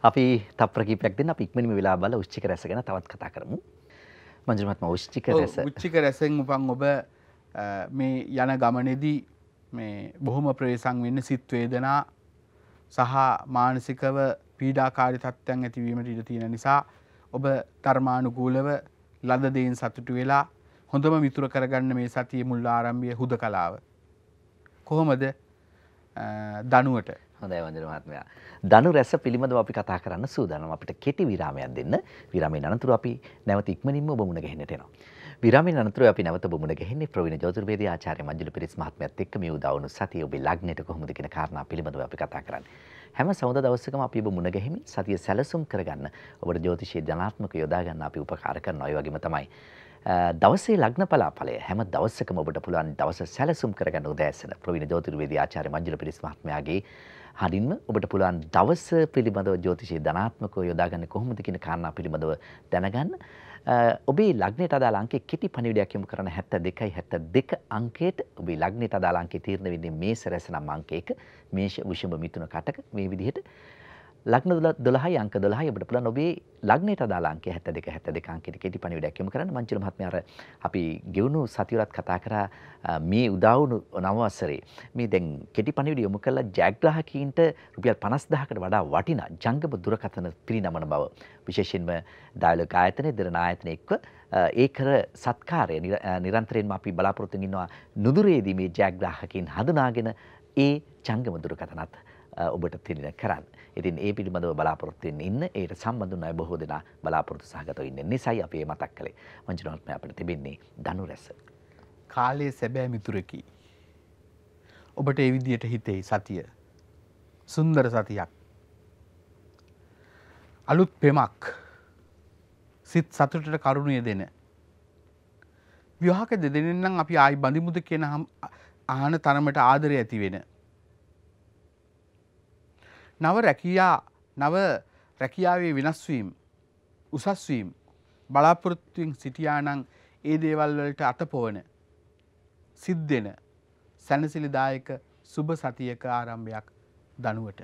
අපි තප්‍රකීපයක් දෙන්න ඉක්මනිම වෙලා බල උච්චික රැස ගැන තවත් කතා කරමු. මංජුමත්ම උච්චික රැස. උච්චික රැසෙන් උපන් ඔබ මේ යන ගමනෙදී බොහොම ප්‍රේසං වෙන්න සිත්වේදනා සහ මානසිකව පීඩාකාරි තත්ත්වයන් ඇතිවීමට ඉඩ තියෙන නිසා ඔබ ධර්මානුකූලව ලද දෙයින් සතුටු වෙලා හොඳම මිතුර කරගන්න මේ සතිය මුල් ආරම්භය හුද කලාව. කොහොමද දනුවට හොඳයි වන්දන මහත්මයා. ධනු රැස පිළිබඳව අපි කතා කරන්න සූදානම්. අපිට කෙටි විරාමයක් දෙන්න. විරාමයෙන් අනතුරු අපි නැවත ඉක්මනින්ම ඔබ මුණ ගැහෙන්නට එනවා. විරාමෙන් අනතුරු අපි නැවත බමුණ ගෙහින්නේ ප්‍රවීණ ජෝතිර්වේදී ආචාර්ය මංජුල පිරිස් මහත්මයාත් එක්ක මේ උදා වුණු සතිය ඔබේ ලග්නයට කොහොමද කියන කාරණා පිළිබඳව අපි කතා කරන්නේ. හැම සමුද දවසකම අපි ඔබ මුණ ගැහිමින් සතිය සැලසුම් කරගන්න ඔබට ජ්‍යොතිෂයේ ධනාත්මක යොදා ගන්න අපි උපකාර කරනවා. ඒ වගේම තමයි දවසේ ලග්න පලාඵලය හැම දවසකම ඔබට පුළුවන් දවස සැලසුම් කරගන්න උදෑසන ප්‍රවීණ ජ්‍යොතිර්වේදී ආචාර්ය මංජුල පිරිස් මහත්මයාගේ හරින්ම ඔබට පුළුවන් දවස පිළිබඳව ජ්‍යොතිෂයේ ධනාත්මකව යොදාගන්න කොහොමද කියන කාරණා පිළිබඳව දැනගන්න ඔබේ ලග්නයට අදාළ අංකයේ කෙටි පණිවිඩයක් යොමු කරන 72යි 72 අංකයට ඔබේ ලග්නයට අදාළ අංකය තීරණය වෙන්නේ මේ සැරසනම් අංකයක මේෂ වෘෂභ මිථුන කටක මේ විදිහට ලග්න 12යි අංක 12යි ඔබට පුළුවන් ඔබේ ලග්නයට අදාළ අංකය 72 72 අංකෙට කෙටි පණිවිඩයක් යොමු කරන්න මංජුල මහත්මයා අර අපි ගෙවුණු සතියවත් කතා කරා මේ උදා වුණු නවවසරේ මේ දැන් කෙටි පණිවිඩ යොමු කළා ජයග්‍රාහකීන්ට රුපියල් 50000කට වඩා වටිනා ජංගම දුරකථන පිරිනමන බව විශේෂයෙන්ම ඩයලොග් ආයතනයේ දෙරණ ආයතනයේ එක්ව ඒ කර සත්කාරය නිරන්තරයෙන්ම අපි බලාපොරොත්තු වෙනවා නුදුරේදී මේ ජයග්‍රාහකීන් හඳුනාගෙන ඒ ජංගම දුරකථනත් ඔබට තිරින කරන්න. ඉතින් ඒ පිළිබඳව බලාපොරොත්තු වෙන්න ඉන්න ඒට සම්බන්ධුන අය බොහෝ දෙනා බලාපොරොත්තු සහගතව ඉන්නේ. නිසයි අපි මේ මතක් කළේ. වංචනාත්ම අපිට තිබෙන්නේ ධනු රැස. කාලයේ සැබෑ මිතුරෙකි. ඔබට ඒ විදියට හිතේ සතිය. සුන්දර සතියක්. අලුත් පෙමක්. සිත් සතුටට කරුණය දෙන. විවාහක දෙදෙනෙන් නම් අපි ආයි බඳිමුද කියන අහන තරමට ආදරය ඇති වෙන. නව රැකියා නව රැකියාවේ වෙනස්වීම් උසස්වීම් බලාපොරොත්තුවෙන් සිටියානං ඒ දේවල් වලට අතපෝන සිද්ධෙන සැනසිලිදායක සුභ සතියක ආරම්භයක් දනුවට.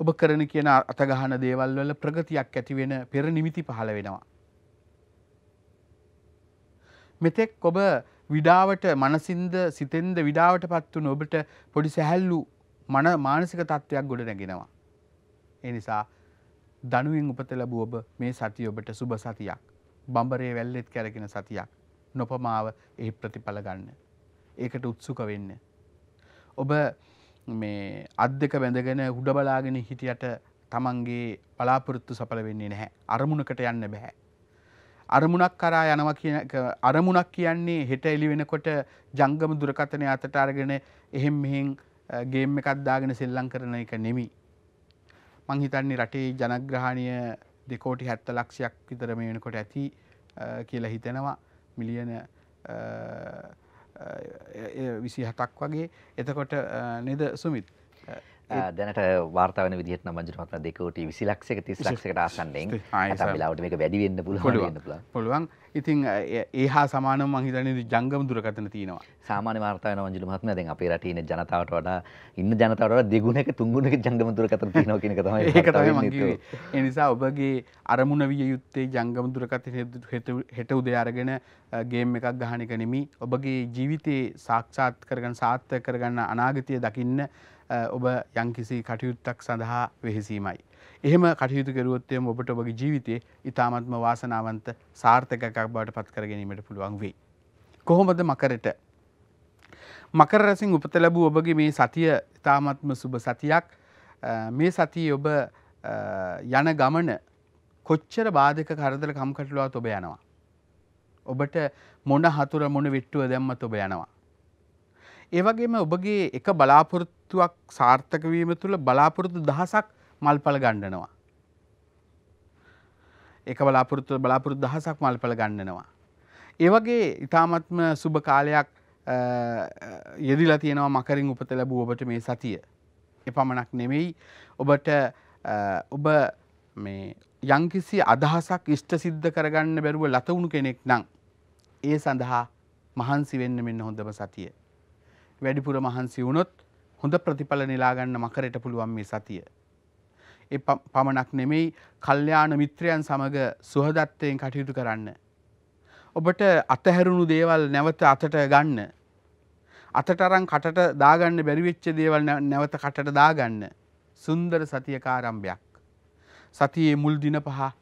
ඔබ කරන කියන අතගහන දේවල් වල ප්‍රගතියක් ඇතිවෙන පෙර නිමිති පහළ වෙනවා. මෙතෙක් ඔබ විඩාවට මනසින්ද සිතෙන්ද විඩාවට පත්වුන ඔබට පොඩි සැහැල්ලූ මන මානසික තත්ත්වයක් ගොඩ නැගෙනවා. එනිසා දනුවෙන් උපත ලැබූ ඔබ මේ සතිය ඔබට සුබ සතියක්. බඹරේ වැල්ලෙත් කැරගෙන සතියක්. නොපමාව එහි ප්‍රතිඵල ගන්න. ඒකට උත්සුක වෙන්න. ඔබ මේ අත් දෙක බැඳගෙන උඩ බලාගෙන හිටියට තමන්ගේ බලාපොරොත්තු සඵල වෙන්නේ නැහැ. අරමුණකට යන්න බෑ. අරමුණක් කරා යනවා කියන අරමුණක් කියන්නේ හෙට එළි වෙනකොට ජංගම දුරකථනය අතට අරගෙන එහෙම් මෙහෙම් ගේම් එකත් දාගෙන සෙල්ලං කරන එක නෙමි මංහිතන්නේ රටේ ජනග්‍රහණය දෙකෝටි හැත්ත ලක්ෂයක් විතර මේ වෙනකොට ඇති කියලා හිතෙනවා මිලියන විසි හතක් වගේ එතකොට නෙද සුමිත් දැනට වාර්තාවන විදිහට මංජුර මතන දෙකෝටි විසි ලක්ෂක තිස් ලක්ෂකට ආසන්නෙන් ලාවට මේක වැඩිවෙන්න පුළුවන් පුළුවන් ඉතින් ඒ හා සමාන මහිතන ජංගම දුරකතන තියෙනවා සාමාන වාර්තාව මංජුල මහත්ම දැන් අපේ රටේන ජනතාවට වඩා ඉන්න ජනතාවට දෙගුණක තුන්ගුණක ජංගම දුරකතන තියෙනවා කියන එක තමයි ඒක තමයි මම කිව්වේ ඒ නිසා ඔබගේ අරමුණ විය යුත්තේ ජංගම දුරකතන හෙට උදේ අරගෙන ගේම් එකක් ගහන එක නෙමෙයි ඔබගේ ජීවිතේ සාක්ෂාත් කරගන්න සාර්ථක කරගන්න අනාගතය දකින්න ඔබ යංකිසි කටයුත්තක් සඳහා වෙහෙසීමයි. එහෙම කටයුතු කරුවොත්තයම ඔබට ඔබගේ ජීවිතයේ ඉතාමත්ම වාසනාවන්ත සාර්ථකක් බවට පත්කර ගැනීමට පුළුවන් වෙයි. කොහොමද මකරට මකර රැසින් උපත ලැබූ ඔබගේ මේ සතිය ඉතාමත්ම සුභ සතියක් මේ සතිය ඔබ යන ගමන කොච්චර බාධක කරදර කම්කටලුවත් ඔබ යනවා. ඔබට මොන හතුර මොන විට්ටුව දැම්මත් ඔබ යනවා. ඒවගේම ඔබගේ එක බලාපොරොත්තු කිත්තුවක් සාර්ථකවීම තුළ බලාපොරොත්තු දහසක් මල්පල ගණ්ඩනවා. එක බලාපොරොත්තු බලාපොරොත් දහසක් මල්පල ගණ්ඩනවා. ඒවගේ ඉතාමත්ම සුභ කාලයක් යෙදිලා තියෙනවා මකරින් උපත ලැබූ ඔබට මේ සතිය. එපමණක් නෙමෙයි ඔබට ඔබ යංකිසි අදහසක් ඉෂ්ට සිද්ධ කරගන්න බැරුව ලතවුණු කෙනෙක් නං. ඒ සඳහා මහන්සි වෙන්න මෙන්න හොඳම සතිය. වැඩිපුර මහන්සි වුණොත් හොඳ ප්‍රතිඵල නෙලාගන්න මකරට පුළුවන් මේ සතිය. ඒ පමණක් නෙමෙයි කල්්‍යයාන මිත්‍රයන් සමඟ සුහදත්වයෙන් කටයුතු කරන්න. ඔබට අතහැරුණු දේවල් නැවත අතට ගන්න. අතට අරන් කටට දාගන්න බැරිවෙච්ච දේවල් නැවත කටට දාගන්න. සුන්දර සතිය කාරම්භයක්. සතියේ මුල් දින පහ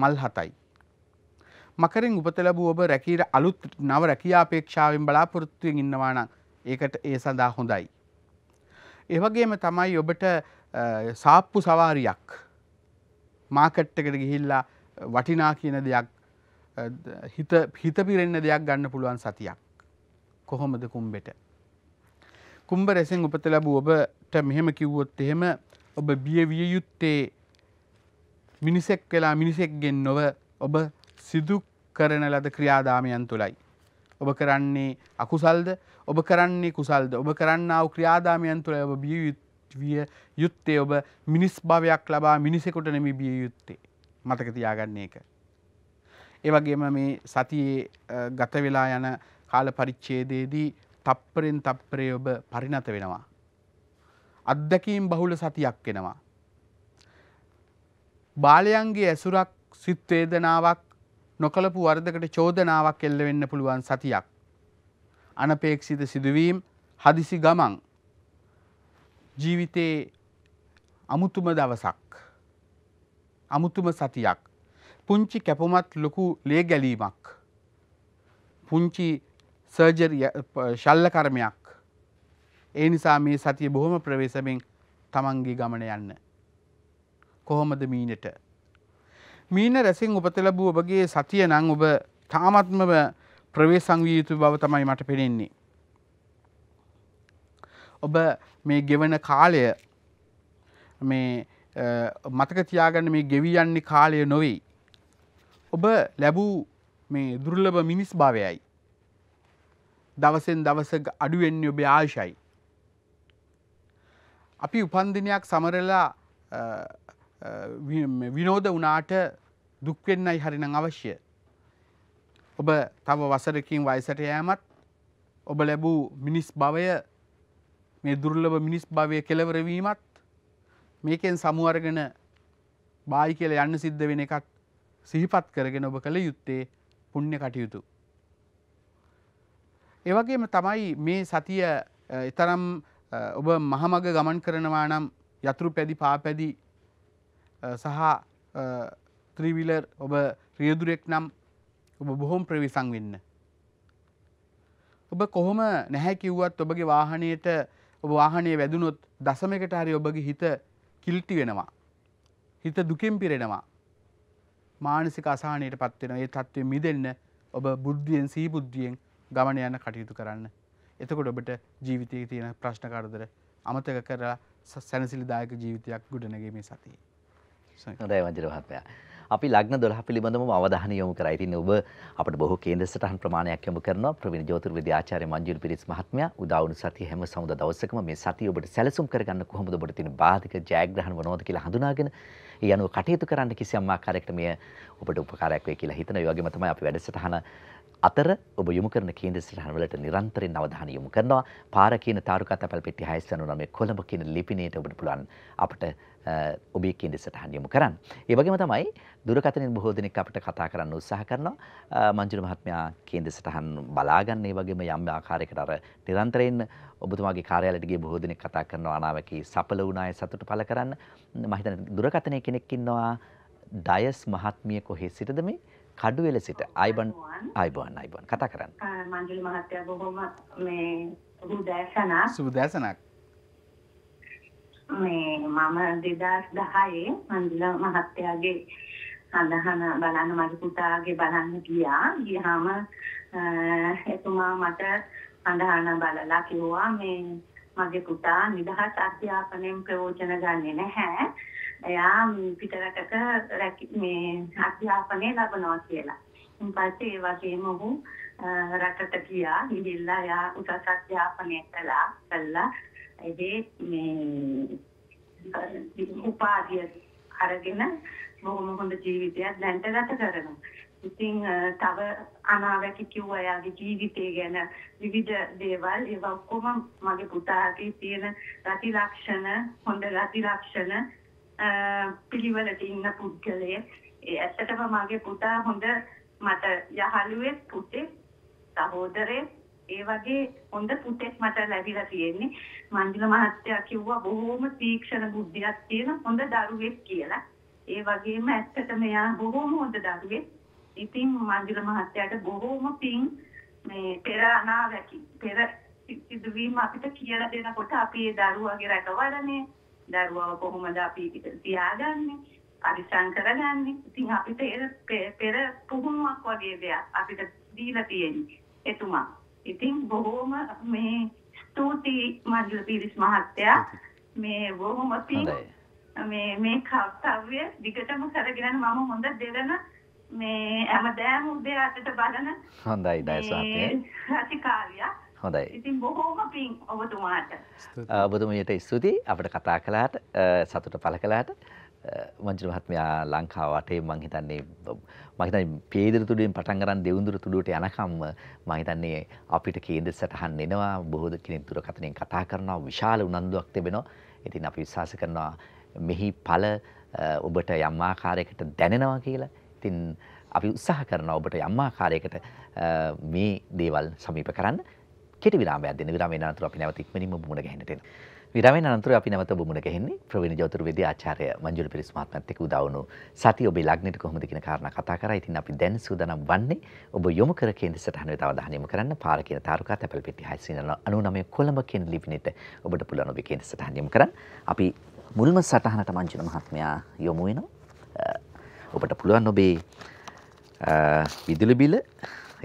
මල් හතයි. මකරින් උපත ලැබූ ඔබ රැකීර අලුත් නව රැකියා අපේක්ෂාවෙන් බලාපොරොත්තුවෙන් ඉන්නවානම් ඒකට ඒ සඳහා හොඳයි. ඒවගේම තමයි ඔබට සාප්පු සවාරියක් මාකට් එකට ගිහිල්ලා වටිනා කියන දෙයක් හිත පිරෙන්න දෙයක් ගන්න පුළුවන් සතියක් කොහොමද කුම්බෙට. කුම්බ රැසින් උපත ලැබූ ඔබට මෙහෙම කිව්වොත් එහෙම ඔබ බිය විය යුත්තේ මිනිසෙක් වෙලා මිනිසෙක්ගෙන් නොව ඔබ සිදු කරන ලද ක්‍රියාදාමයන් තුළයි. ඔබ කරන්නේ අකුසල්ද ඔබ කරන්නේ කුසල්ද ඔබ කරන්නාව ක්‍රියාදාමයන් තුළ ඔබ බිය යුත්තේ ඔබ මිනිස් භාවයක් ලබා මිනිසෙකුට නෙමි බිය යුත්තේ මතක තියාගන්නේ එක. ඒවගේම මේ සතියේ ගත වෙලා යන කාල පරිච්චේදයේදී තප්පරෙන් තප්පරේ ඔබ පරිණත වෙනවා. අත්දැකීම් බහුල සතියක් වෙනවා. බාලයන්ගේ ඇසුරක් සිත්වේදනාවක් නොකළපු වර්ධකට චෝදනාවක් එල්ල වෙන්න පුළුවන් සතියක්. අනපේක්ෂිත සිදුවීම් හදිසි ගමන් ජීවිතයේ අමුතුම දවසක් අමුතුම සතියක් පුංචි කැපුමත් ලොකු ලේ ගැලීමක් පුංචි සර්ජරි ශල්ල කර්මයක් ඒ නිසා මේ සතිය බොහොම ප්‍රවේශමෙන් තමන්ගේ ගමන යන්න කොහොමද මීනට මීන රැසින් උපත ලැබූ ඔබගේ සතිය නම් ඔබ තාමත්මව ප්‍රවේශම් විය යුතු බව තමයි මට පෙනෙන්නේ. ඔබ මේ ගෙවන කාලය මේ මතක තියාගන්න මේ ගෙවී යන්නේ කාලය නොවෙයි. ඔබ ලැබූ මේ දුර්ලභ මිනිස් භාවයයි. දවසෙන් දවස අඩුවෙන්නේ ඔබේ ආශයි. අපි උපන්දිනයක් සමරලා විනෝද වනාට දුක්වෙන්නයි හරිනං අවශ්‍ය. ඔබ තව වසරකින් වයිසට යෑමත් ඔබ ලැබූ මිනිස් භවය මේ දුර්ලභ මිනිස් භවය කෙලවරවීමත් මේකෙන් සමුවර්ගෙන බායි කියල යන්න සිද්ධ වෙන එකත් සිහිපත් කරගෙන ඔබ කළ යුත්තේ පුණ්‍ය කටයුතු. ඒවගේම තමයි මේ සතිය එතරම් ඔබ මහමග ගමන් කරනවා නම් යතුරු පැදි පාපැදි සහ ත්‍රීවිලර් ඔබ රියදුරෙක් නම් ඔබ බොහොම ප්‍රවිසං වෙන්න. ඔබ කොහොම නැහැ කිව්වත් ඔබගේ වාහනයට ඔබ වාහනය වැදුනොත් දසමකට හරි ඔබගේ හිත කිල්ටි වෙනවා. හිත දුකින් පිරෙනවා. මානසික අසාහනයට පත්වෙන ඒ තත්ත්වය මිදෙන්න ඔබ බුද්ධියෙන් සීබුද්ධියෙන් ගමන යන කටයුතු කරන්න. එතකොට ඔබට ජීවිතයේ තියෙන ප්‍රශ්න කරදර අමතක කරලා සැනසිලිදායක ජීවිතයක් ගොඩනැගීමේ සතියේ. හොඳයි වජිර මහත්තයා. අපි ලග්න 12 පිළිබඳවම අවධානය යොමු කරා. ඉතින් ඔබ අපිට බොහෝ කේන්ද්‍ර සටහන් ප්‍රමාණයක් යොමු කරනවා. ප්‍රවීණ ජ්‍යොතිර්විද්‍යා ආචාර්ය මංජුල් පිරිස් මහත්මයා උදා වුණු සතිය හැම සමුදා දවසකම මේ සතිය ඔබට සැලසුම් කරගන්න කොහොමද ඔබට තියෙන බාධක ජයග්‍රහණ මොනවද කියලා හඳුනාගෙන ඒ අනුව කටයුතු කරන්න කිසියම් ආකාරයකට මේ ඔබට උපකාරයක් වෙයි කියලා හිතන ඒ වගේම තමයි අපි වැඩසටහන අතර ඔබ යොමු කරන කේන්ද්‍ර සටහන් වලට නිරන්තරයෙන් අවධානය යොමු කරනවා. පාර කියන තාරුකා තැපැල් පෙට්ටිය 699 කොළඹ කියන ලිපිණයට ඔබට පුළුවන් අපිට ඔබේ කේන්ද්‍ර සටහන් යොමු කරන්න. ඒ වගේම තමයි දුරකථනයෙන් බොහෝ දෙනෙක් අපිට කතා කරන්න උත්සාහ කරනවා. මංජුල මහත්මයා කේන්ද්‍ර සටහන් බලාගන්න ඒ වගේම යම් ආකාරයකට අර නිරන්තරයෙන් ඔබතුමාගේ කාර්යාලයට ගිය බොහෝ දෙනෙක් කතා කරනවා අනාවැකි සඵල වුණාය සතුට පළ කරන්න. මම හිතන්නේ දුරකථනයේ කෙනෙක් ඉන්නවා ඩයස් මහත්මිය කොහේ සිටද මේ? කඩුවෙල සිට අයිබන් oh, අයිබන් අයිබන් කතා කරන්න. මංජුලි මහත්තයා බොහොම මේ සුදැසනක් සුදැසනක් මේ මම 2010 මංජුල මහත්තයාගේ සඳහන බලන්න මගේ පුතාගේ බලන්න ගියා. ගියාම එතුමා මට සඳහන බලලා කිව්වා මේ මගේ පුතා නිදහස් අධ්‍යාපනයෙන් ප්‍රයෝජන ගන්නේ නැහැ. එයා පිටරටක මේ අධ්‍යාපනය ලබනවා කියලා. ඉන් පස්සේ ඒ වගේම ඔහු රටට ගියා ගිහිල්ලා එයා උසස් අධ්‍යාපනය කළා කළා ඒ මේ උපාධිය අරගෙන බොහොම හොඳ ජීවිතයක් දැන්ට ගත කරනවා. ඉතින් තව අනාවැකි කිව්වා එයාගේ ජීවිතය ගැන විවිධ දේවල් ඒවා ඔක්කොම මගේ පුතාගේ තියෙන ගති ලක්ෂණ හොඳ ගති ලක්ෂණ පිළිවෙලට ඉන්න පුද්ගලයෙක්. ඒ ඇත්තටම මගේ පුතා හොඳ මට යහළුවෙක් පුතේ සහෝදරයෙක් ඒ වගේ හොඳ පුතෙක් මට ලැබිලා තියෙන්නේ. මන්දිල මහත්තයා කිව්වා බොහොම තීක්ෂණ බුද්ධියක් තියෙන හොඳ දරුවෙක් කියලා. ඒ වගේම ඇත්තටම එයා බොහොම හොඳ දරුවෙක්. ඉතින් මන්දිල මහත්තයාට බොහොම පිං මේ පෙර අනාවැකි පෙර සිදුවීම අපිට කියලා දෙනකොට අපි ඒ දරුවාගේ රැකවරණය දරුවව කොහොමද අපි තියාගන්නේ පරිස්සම් කරගන්නේ ඉතින් අපිට පෙර පුහුණුවක් වගේ දෙයක් අපිට දීලා තියෙන්නේ එතුමා ඉතින් බොහොම මේ ස්තුතියි මජ්ජුල පීරිස් මහත්තයා මේ බොහොම පිං මේ මේ කර්තව්‍ය දිගටම කරගෙන මම හොඳ දෙවන මේ හැමදාම උදේ රටට බලන හොඳයි දයසාතේ රාජකාරියක් හොඳයි. ඉතින් බොහෝම පිං ඔබතුමාට. ඔබතුමියට ස්තුතියි අපිට කතා කළාට සතුට පළ කළාට මංජු මහත්මයා ලංකාව වටේ මං හිතන්නේ මං හිතන්නේ පේදර තුඩුවෙන් පටන් ගන්න දෙවුඳුර තුඩුවට යනකම්ම මං හිතන්නේ අපිට කේන්ද්‍ර සටහන් එනවා බොහෝ දෙනෙක් දුරකථනයෙන් කතා කරනවා විශාල උනන්දුවක් තිබෙනවා. ඉතින් අපි විශ්වාස කරනවා මෙහි ඵල ඔබට යම් ආකාරයකට දැනෙනවා කියලා. ඉතින් අපි උත්සාහ කරනවා ඔබට යම් ආකාරයකට මේ දේවල් සමීප කරන්න. කෙටි විරාමයක් දෙන්න. විරාමයෙන් අනතුරු අපි නැවත ඉක්මනින්ම බුමුණ ගැහෙන්නට එනවා. විරාමයෙන් අනතුරු අපි නැවත බුමුණ ගැහෙන්නේ ප්‍රවීණ ජෝතිර වේදී ආචාර්ය මංජුල පිරිස් මහත්මයාත් එක්ක උදා වුණු සති ඔබේ ලග්නෙට කොහොමද කියන කාරණා කතා කරා. ඉතින් අපි දැන් සූදානම් වන්නේ ඔබ යොමු කර කේන්ද්‍ර සටහන වෙත අවධානය යොමු කරන්න. පාර කියන තාරුකා තැපල් පෙට්ටිය 699 කොළඹ කියන ලිපිනෙට ඔබට පුළුවන් ඔබේ කේන්ද්‍ර සටහන යොමු කරන්න. අපි මුල්ම සටහනට මංජුල මහත්මයා යොමු වෙනවා. ඔබට පුළුවන් ඔබේ විදුලි බිල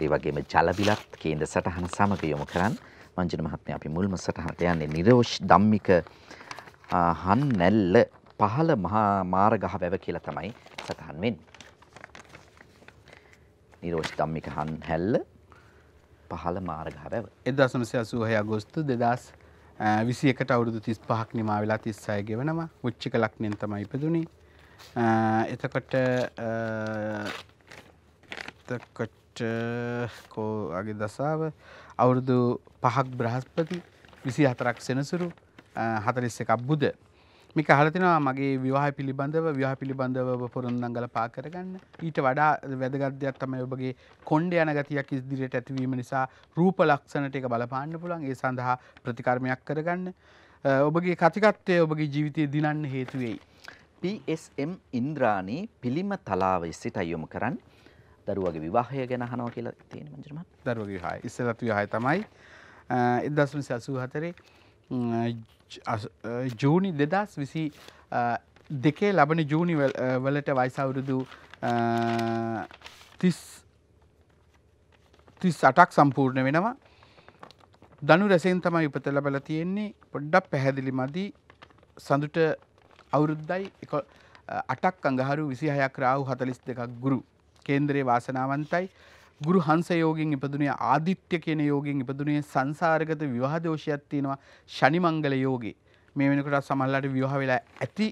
ඒ වගේම ජලබිලත් කේන්ද්‍ර සටහන සමග යොමු කරන් මංජන මහත්මයා අපි මුල්ම සටහනට යන්නේ නිරෝෂ් ධම්මික හන්නැල්ල පහළ මහා මාර්ගහ වැව කියලා තමයි සටහන් වෙන්නේ. නිරෝෂ් ධම්මික හන්නැල්ල පහළ මාර්ගහ වැව. 1986 අගෝස්තු 2000 විසි එකට අවුරුදු තිස් පහක් නිමා වෙලා තිස්සය ගෙවනම උච්චික ලක්නෙන් තම ඉපදුණි එතකොට එතකොට කෝගේ දසාව අවුරුදු පහක් බ්‍රහස්පති විසි හතරක් සෙනසුරු හතලිස්ස එකක් බුද මේක හලතිනවා මගේ විවාහ පිළිබඳව විවාහ පිළිබඳව පොරොන්දංගල පා කරගන්න ඊට වඩා වැදගත්දයක් තමයි ඔබගේ කොන්්ඩ යන ගතියක් ඉදිරියට ඇතිවීම නිසා රූප ලක්ෂණට එක බලපාන්න පුළන් ඒ සඳහා ප්‍රතිකර්මයක් කරගන්න ඔබගේ කතිකත්වය ඔබගේ ජීවිතය දිනන්න හේතුවෙයි. PSM ඉන්ද්‍රාණී පිළිම තලාව සිට අයොමු කරන්න දරුවගේ විවාහය ගැන අහනවා කියලා තියෙන මංජරම දරුවගේ විවාහය ඉස්සෙල්ලත් විවාහය තමයි 1984 ජූනි 2022 ලබන ජූනි වලට වයස අවුරුදු 38ක් සම්පූර්ණ වෙනවා දනු රැසෙන් තමයි උපත ලැබලා තියෙන්නේ පොඩ්ඩක් පැහැදිලි මදි සඳුට අවුරුද්දයි 8ක් අඟහරු 26ක් රාහු 42ක් ගුරු කේන්දරේ වාසනාවන්තයි ගුරු හංස යෝගෙන් ඉපදුනේ ආදිත්‍ය කියන යෝගෙන් ඉපදුනේ සංසාරගත විවාහ දෝෂයක් තියෙනවා ශනි මංගල යෝගේ මේ වෙනකොට සමහරලාට විවාහ වෙලා ඇති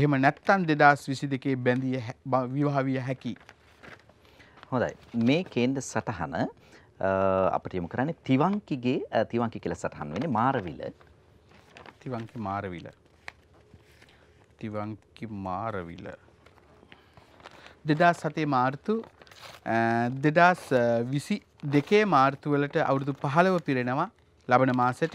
එහෙම නැත්නම් 2022 බැඳිය විවාහ විය හැකි හොඳයි මේ කේන්ද්‍ර සටහන අපිට යොමු කරන්නේ තිවංකිගේ තිවංකි කියලා සටහන් වෙන්නේ මාරවිල තිවංකි මාරවිල තිවංකි මාරවිල දෙදස් සතේ මාර්තු දෙදස් විසි දෙකේ මාර්තුවලට අවුරුදු පහළව පිරෙනවා ලබන මාසට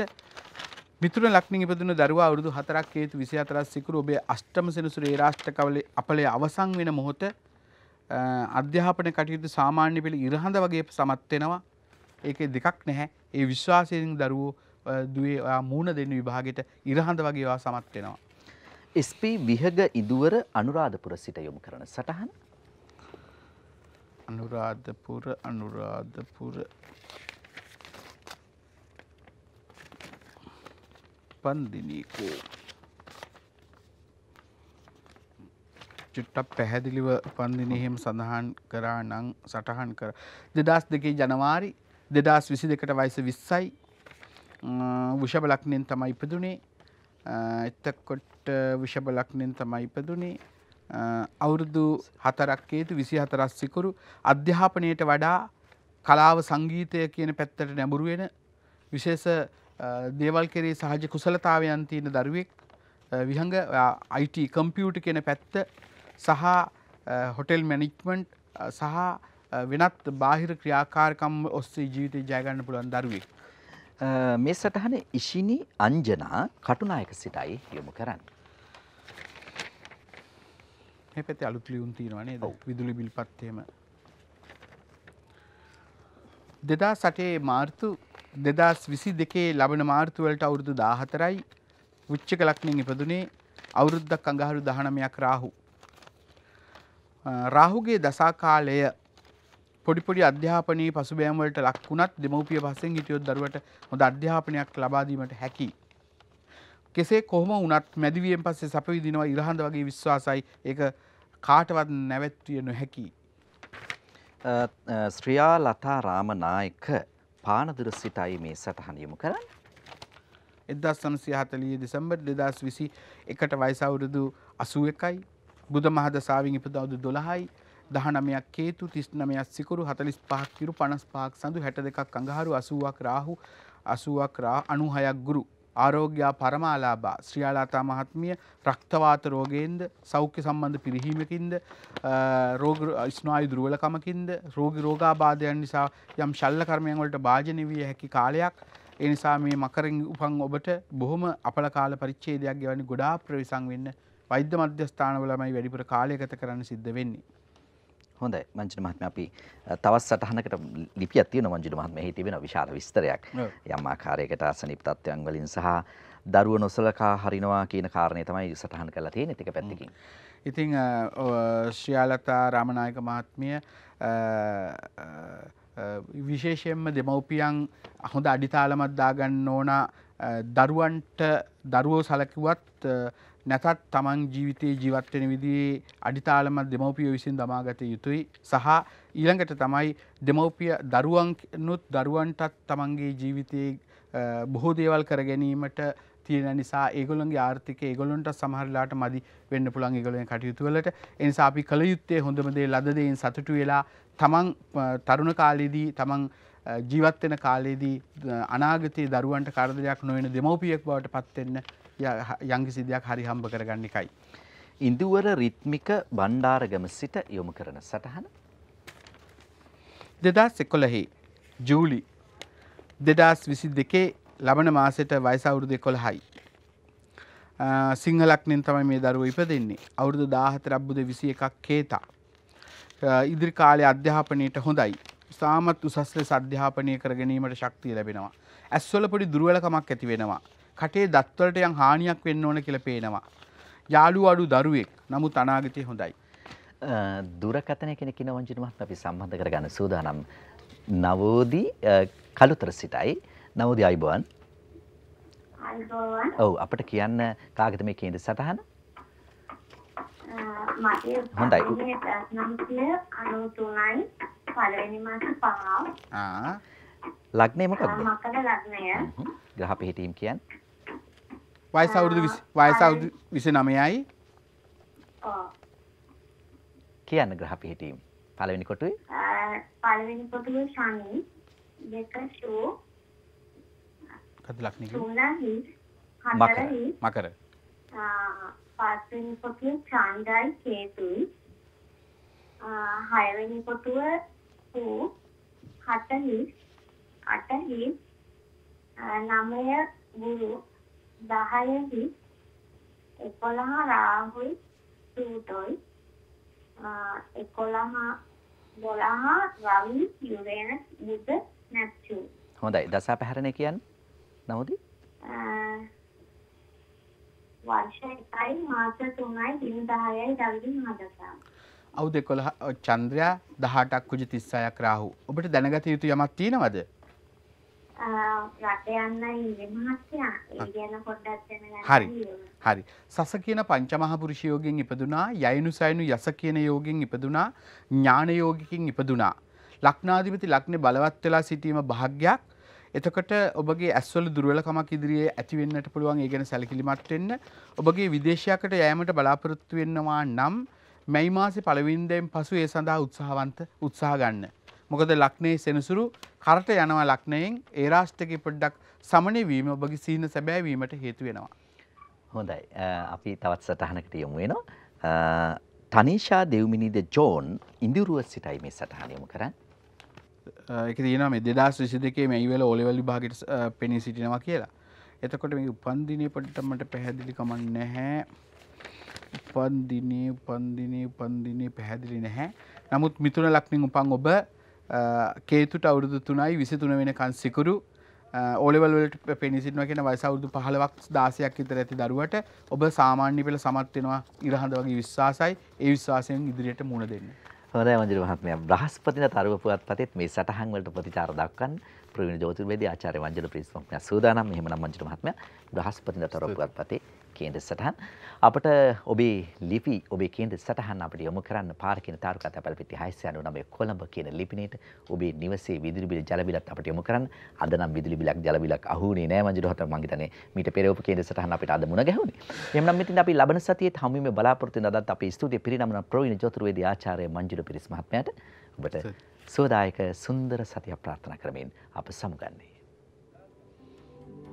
මිතුර ලක්නිින් ඉපදන දරුව අවුරුදු හතරක් හේතු විසි අතරස් සිකුරු ඔබේ අෂ්ටම සෙනසුරේ රාෂ්ට කවල අපලේ අවසං වෙන මොහොත අධ්‍යාපන කටයුතු සාමාන්‍ය පෙළි ඉරහඳ වගේ සමත්වෙනවා ඒක දෙකක් නැහැ ඒ විශ්වාසයෙන් දරුවෝ දුවේ මූුණ දෙන්න විභාගෙට ඉරහඳ වගේවා සමත්වෙනවා. SP විහග ඉදුවර අනුරාධපුර සිට යොමු කරන සටහන් අනුරාධපුර අනුරාධපුර පන්දිනීකෝ චුට්ටක් පැහැදිලිව පන්දිනයහෙම සඳහන් කරා නං සටහන් කර දෙදස් දෙකේ ජනවාරි දෙදස් විසි දෙකට වයිස විස්සයි විෂභ ලක්නෙන් තමයි ඉපදුනේ එත්තකොට විෂභ ලක්නෙන් තමයි ඉපදුනේ අවුරුදු හතරක් හේතු 24 සිකුරු අධ්‍යාපනයට වඩා කලාව සංගීතය කියන පැත්තට නැඹුරු වෙන විශේෂ දේවල් කෙරේ සහජ කුසලතාවයන් තියෙන දරුවෙක් විහඟ IT කම්පියුටර් කියන පැත්ත සහ හොටෙල් මැනේජ්මන්ට් සහ වෙනත් බාහිර ක්‍රියාකාරකම් ඔස්සේ ජීවිතය ජය ගන්න පුළුවන් දරුවෙක් මේ සටහන ඉෂිනි අංජනා කටුනායක සිටයි යොමු කරන්නේ මේ පැත්තේ අලුත් ලියුම් තියෙනවා නේද? විදුලි බිල් පත් එහෙම. 2008 මාර්තු 2022 ලබන මාර්තු වලට අවුරුදු 14යි උච්චක ලග්නෙන් ඉපදුනේ අවුරුද්දක් අඟහරු 19ක් රාහු. රාහුගේ දසා කාලය පොඩි පොඩි අධ්‍යාපනයේ පසුබෑම් වලට ලක් වුණත් දෙමව්පිය පස්සෙන් හිටියොත් දරුවට හොඳ අධ්‍යාපනයක් ලබා දීමට හැකියි. කෙසේ කොහොම වුණත් මැදිවියෙන් පස්සේ සැප විඳිනවා ඉරහඳ වගේ විශ්වාසයි. ඒක කාටවත් නැවැත්විය නොහැකි. ශ්‍රියා ලතා රාමනායක පානදුර සිටයි මේ සටහන යොමු කරන්න. එදස් සනසිහතලිය දෙසම්බර් දෙදස් විසි එකට වයිසවුරුදු අසුව එකයි බුද මහද සාවිං ඉපදවුදු දොළහයි දහනමයක් කේතු තිස්්නමයක් සිකුරු හතලිස් පහක්කිරු පනස් පාක් සඳු හැට දෙකක් අඟහරු අසුවක් රාහු අසුවක් රා අනුහයක් ගුරු ආරෝග්‍යා පරමාලාබා ශ්‍රියාලාතා මහත්මිය රක්තවාත රෝගයෙන්ද සෞඛ්‍ය සම්බන්ධ පිරිහීමකින්ද රෝග ස්නායු දුරුවලකමකින්ද රෝගී රෝගාබාධයන් නිසා යම් ශල්ල කර්මයන් වලට භාජනය විය හැකි කාලයක් ඒ නිසා මේ මකරින් උපන් ඔබට බොහොම අපල කාල පරිච්ඡේදයක් ගෙවන්නේ ගොඩාක් ප්‍රවිසම් වෙන්න වෛද්‍ය මධ්‍යස්ථානවලමයි වැඩිපුර කාලය ගත කරන්න සිද්ධ වෙන්නේ හොඳයි මංජන මහත්ම අපි තවත් සටහනකට ලිපියක් තියෙනවා මංජන මහත්ම එහි තිබෙන විශාල විස්තරයක් යම් ආකාරයකට අසනීප තත්ත්වයන් වලින් සහ දරුව නොසලකා හරිනවා කියන කාරණය තමයි සටහන් කරලා තියෙන්නේ ටික පැත්තකින්. ඉතින් ශ්‍රියාලතා රාමනායක මහත්මිය විශේෂයෙන්ම දෙමව්පියන් හොඳ අඩිතාලමත් දාගන්න ඕන දරුවන්ට දරුවෝ සලකුවත් නැතත් තමන් ජීවිතයේ ජීවත්වෙන විදිේ අඩිතාලමත් දෙමවපිය විසින් දමාගත යුතුයි සහ ඊළඟට තමයි දෙමවපිය දරුවන්නුත් දරුවන්ටත් තමන්ගේ ජීවිතයේ බොහෝ දේවල් කර ගැනීමට තියෙන නිසා ඒගොලන්ගේ ආර්ථික ඒගොලොන්ට සමහරලාට මදි වෙන්න පුළන් ඒගොලෙන් කටයුතුවලට එනිසා අපි කළ යුත්තේ හොඳමදේ ලදදයෙන් සතුටු වෙලා තමන් තරුණ කාලෙදී තමන් ජීවත්වෙන කාලයේදී අනාගතයේ දරුවන්ට කරදරයක් නොවෙන දෙමවපියෙක් බවට පත්වෙන්න යංගි සිද්ධයක් හරි හම්බ කරගන්න එකයි. ඉඳුවර රිත්මික බණ්ඩාරගම සිට යොමු කරන සටහන. දෙදස් එකොළහි ජූලි දෙදස් විසි දෙකේ ලබන මාසට වයිසවුරුදු එකොළ හයි. සිංහලක්නෙන් තමයි මේ දරුව ඉප දෙන්නේ අවුරුදු දාහත රබ්බුද විසි එකක් කේතා. ඉදිරි කාලය අධ්‍යාපනයට හොඳයි. සාමත් උසස්ල සධ්‍යාපනය කරගැනීමට ශක්තිය ලැබෙනවා. ඇස්වල පොඩි දුරුවලකමක් ඇති වෙනවා. කටේ දත්වලට යම් හානියක් වෙන්න ඕන කියලා පේනවා. යාළුවා අඩු දරුවෙක්. නමුත් අනාගතේ හොඳයි. දුරකථන කෙනෙක් ඉන්න වංචිතමත් අපි සම්බන්ධ කරගන්න සූදානම්. නවෝදි කලුතර සිටයි. නවෝදි අයබෝන්. අයබෝන්. ඔව් අපිට කියන්න කාගෙද මේ කේන්ද්‍ර සටහන? මගේ හොඳයි. පළවෙනි මාස 5. ආ. ලග්නේ මොකක්ද? මකර ලග්නය. ග්‍රහ පිහිටීම් කියන්නේ වයස අවුරුදු වයස අවුරුදු 29යි. කියන්න ග්‍රහ පිහිටීම්. පළවෙනි කොටුවේ? පළවෙනි කොටුවේ ශනි දෙක ෂෝ කද ලක්ෂණ කිව්වේ? මකර. පස්වෙනි කොටුවේ චාන්දයි කේතුයි. හයවෙනි කොටුව හෝ හතයි අටයි නමය ගුරු දහයෙහි එකොළහ රාහුයි සූතොයි එකොළහ බොළහ රවි යුරේනස් බුද නැප්චූ හොඳයි දසා පැහැරණ කියන්න නමුද වර්ෂ එකයි මාස තුනයි දින දහයයි දවිදි මදසා අවුද එකොළහ චන්ද්‍රයා දහටක් කුජ තිස්සයක් රාහු ඔබට දැනගත යුතු යමක් තියෙනවද රට යන්න මහත්තයා ඒ ගැන පොඩ්ඩක් දැනගන්න. හරි. හරි. සස කියන පංචමහා පුරුෂ යෝගයෙන් ඉපදුනා, යයිනු සයනු යස කියන යෝගයෙන් ඉපදුනා, ඥාන යෝගිකෙන් ඉපදුනා. ලක්නාධිපති ලක්නේ බලවත් වෙලා සිටීම භාග්යක්. එතකොට ඔබගේ ඇස්වල දුර්වලකමක් ඉදිරියේ ඇති වෙන්නට පුළුවන් ඒ ගැන සැලකිලිමත් වෙන්න. ඔබගේ විදේශයකට යෑමට බලාපොරොත්තු වෙනවා නම් මැයි මාසේ පළවෙනිදෙන් පසු ඒ සඳහා උත්සාහවන්ත උත්සාහ ගන්න. මොකද ලක්නේ සෙනසුරු කරට යනවා ලක්නයෙන් ඒ රාෂ්ටක පොඩ්ඩක් සමනය වීම ඔබගේ සීන සැබෑවීමට හේතු වෙනවා. හොඳයි අපි තවත් සටහනකට යොමු වෙනවා. තනීෂා දෙව්මිනිද ජෝන් ඉඳුරුව සිටයි මේ සටහනයමු කරන්න. එක තියන මේ දෙදස් විසි දෙකේ මැයිවල ඕලෙවල්ලි භාගට පෙනී සිටිනවා කියලා. එතකොට මේ උපන්දිනය පොටටමට පැහැදිලි කමන් නැහැ. උපන්දිනය උපන්දිනය උපන්දිනය පැහැදිලි නැහැ. නමුත් මිතුන ලක්නින් උපන් ඔබ කේතුට අවුරුදු තුනයි විසි තුන වෙනකන් සිකුරු ඕලෙවල්වලට පෙනිසිටම කියෙන වයිසවුදු පහලවක් දාසයක් ඉතර ඇති දරුවට ඔබ සාමාන්‍ය පෙළ සමත්වෙනවා ඉරහඳ වගේ විශ්වාසයි ඒ විශ්වාසයෙන් ඉදිරියට මුණ දෙන්න. හොඳ මජර මහත්මය බ්‍රහස්පතින තරුව පුවත් පතෙත් මේ සටහන්වලට ප්‍රතිචාර දක්වන්න ප්‍රවීණ ජෝතිර්වේදී ආචාර්ය වංජල ප්‍රීතිස්මක්න සූදානම් එහෙමනම් මංජර මහත්මයා බ්‍රහස්පතින තරුව පුවත් පතේ කේන්ද්‍ර සටහන් අපට ඔබේ ලිපි ඔබේ කේන්ද්‍ර සටහන් අපිට යොමු කරන්න පාර කියන තාරුකා තැපැල් පෙති 699 කොළඹ කියන ලිපිනේට ඔබේ නිවසේ විදුලි බිල ජල බිලත් අපිට යොමු කරන්න අද නම් විදුලි බිලක් ජල බිලක් අහුුනේ නෑ මං හිතන්නේ මං හිතන්නේ මීට පෙර ඔබ කේන්ද්‍ර සටහන අපිට අද මුණ ගැහුනේ එහෙනම් ඉතින් අපි ලබන සතියේත් හමු වෙමු බලාපොරොත්තු වෙන අදත් අපි ස්තුතිය පිරිනමන ප්‍රවීණ ජෝතිර්වේදී ආචාර්ය මංජුල පිරිස් මහත්මයාට ඔබට සෝදායක සුන්දර සතියක් ප්‍රාර්ථනා කරමින් අප සමුගන්නේ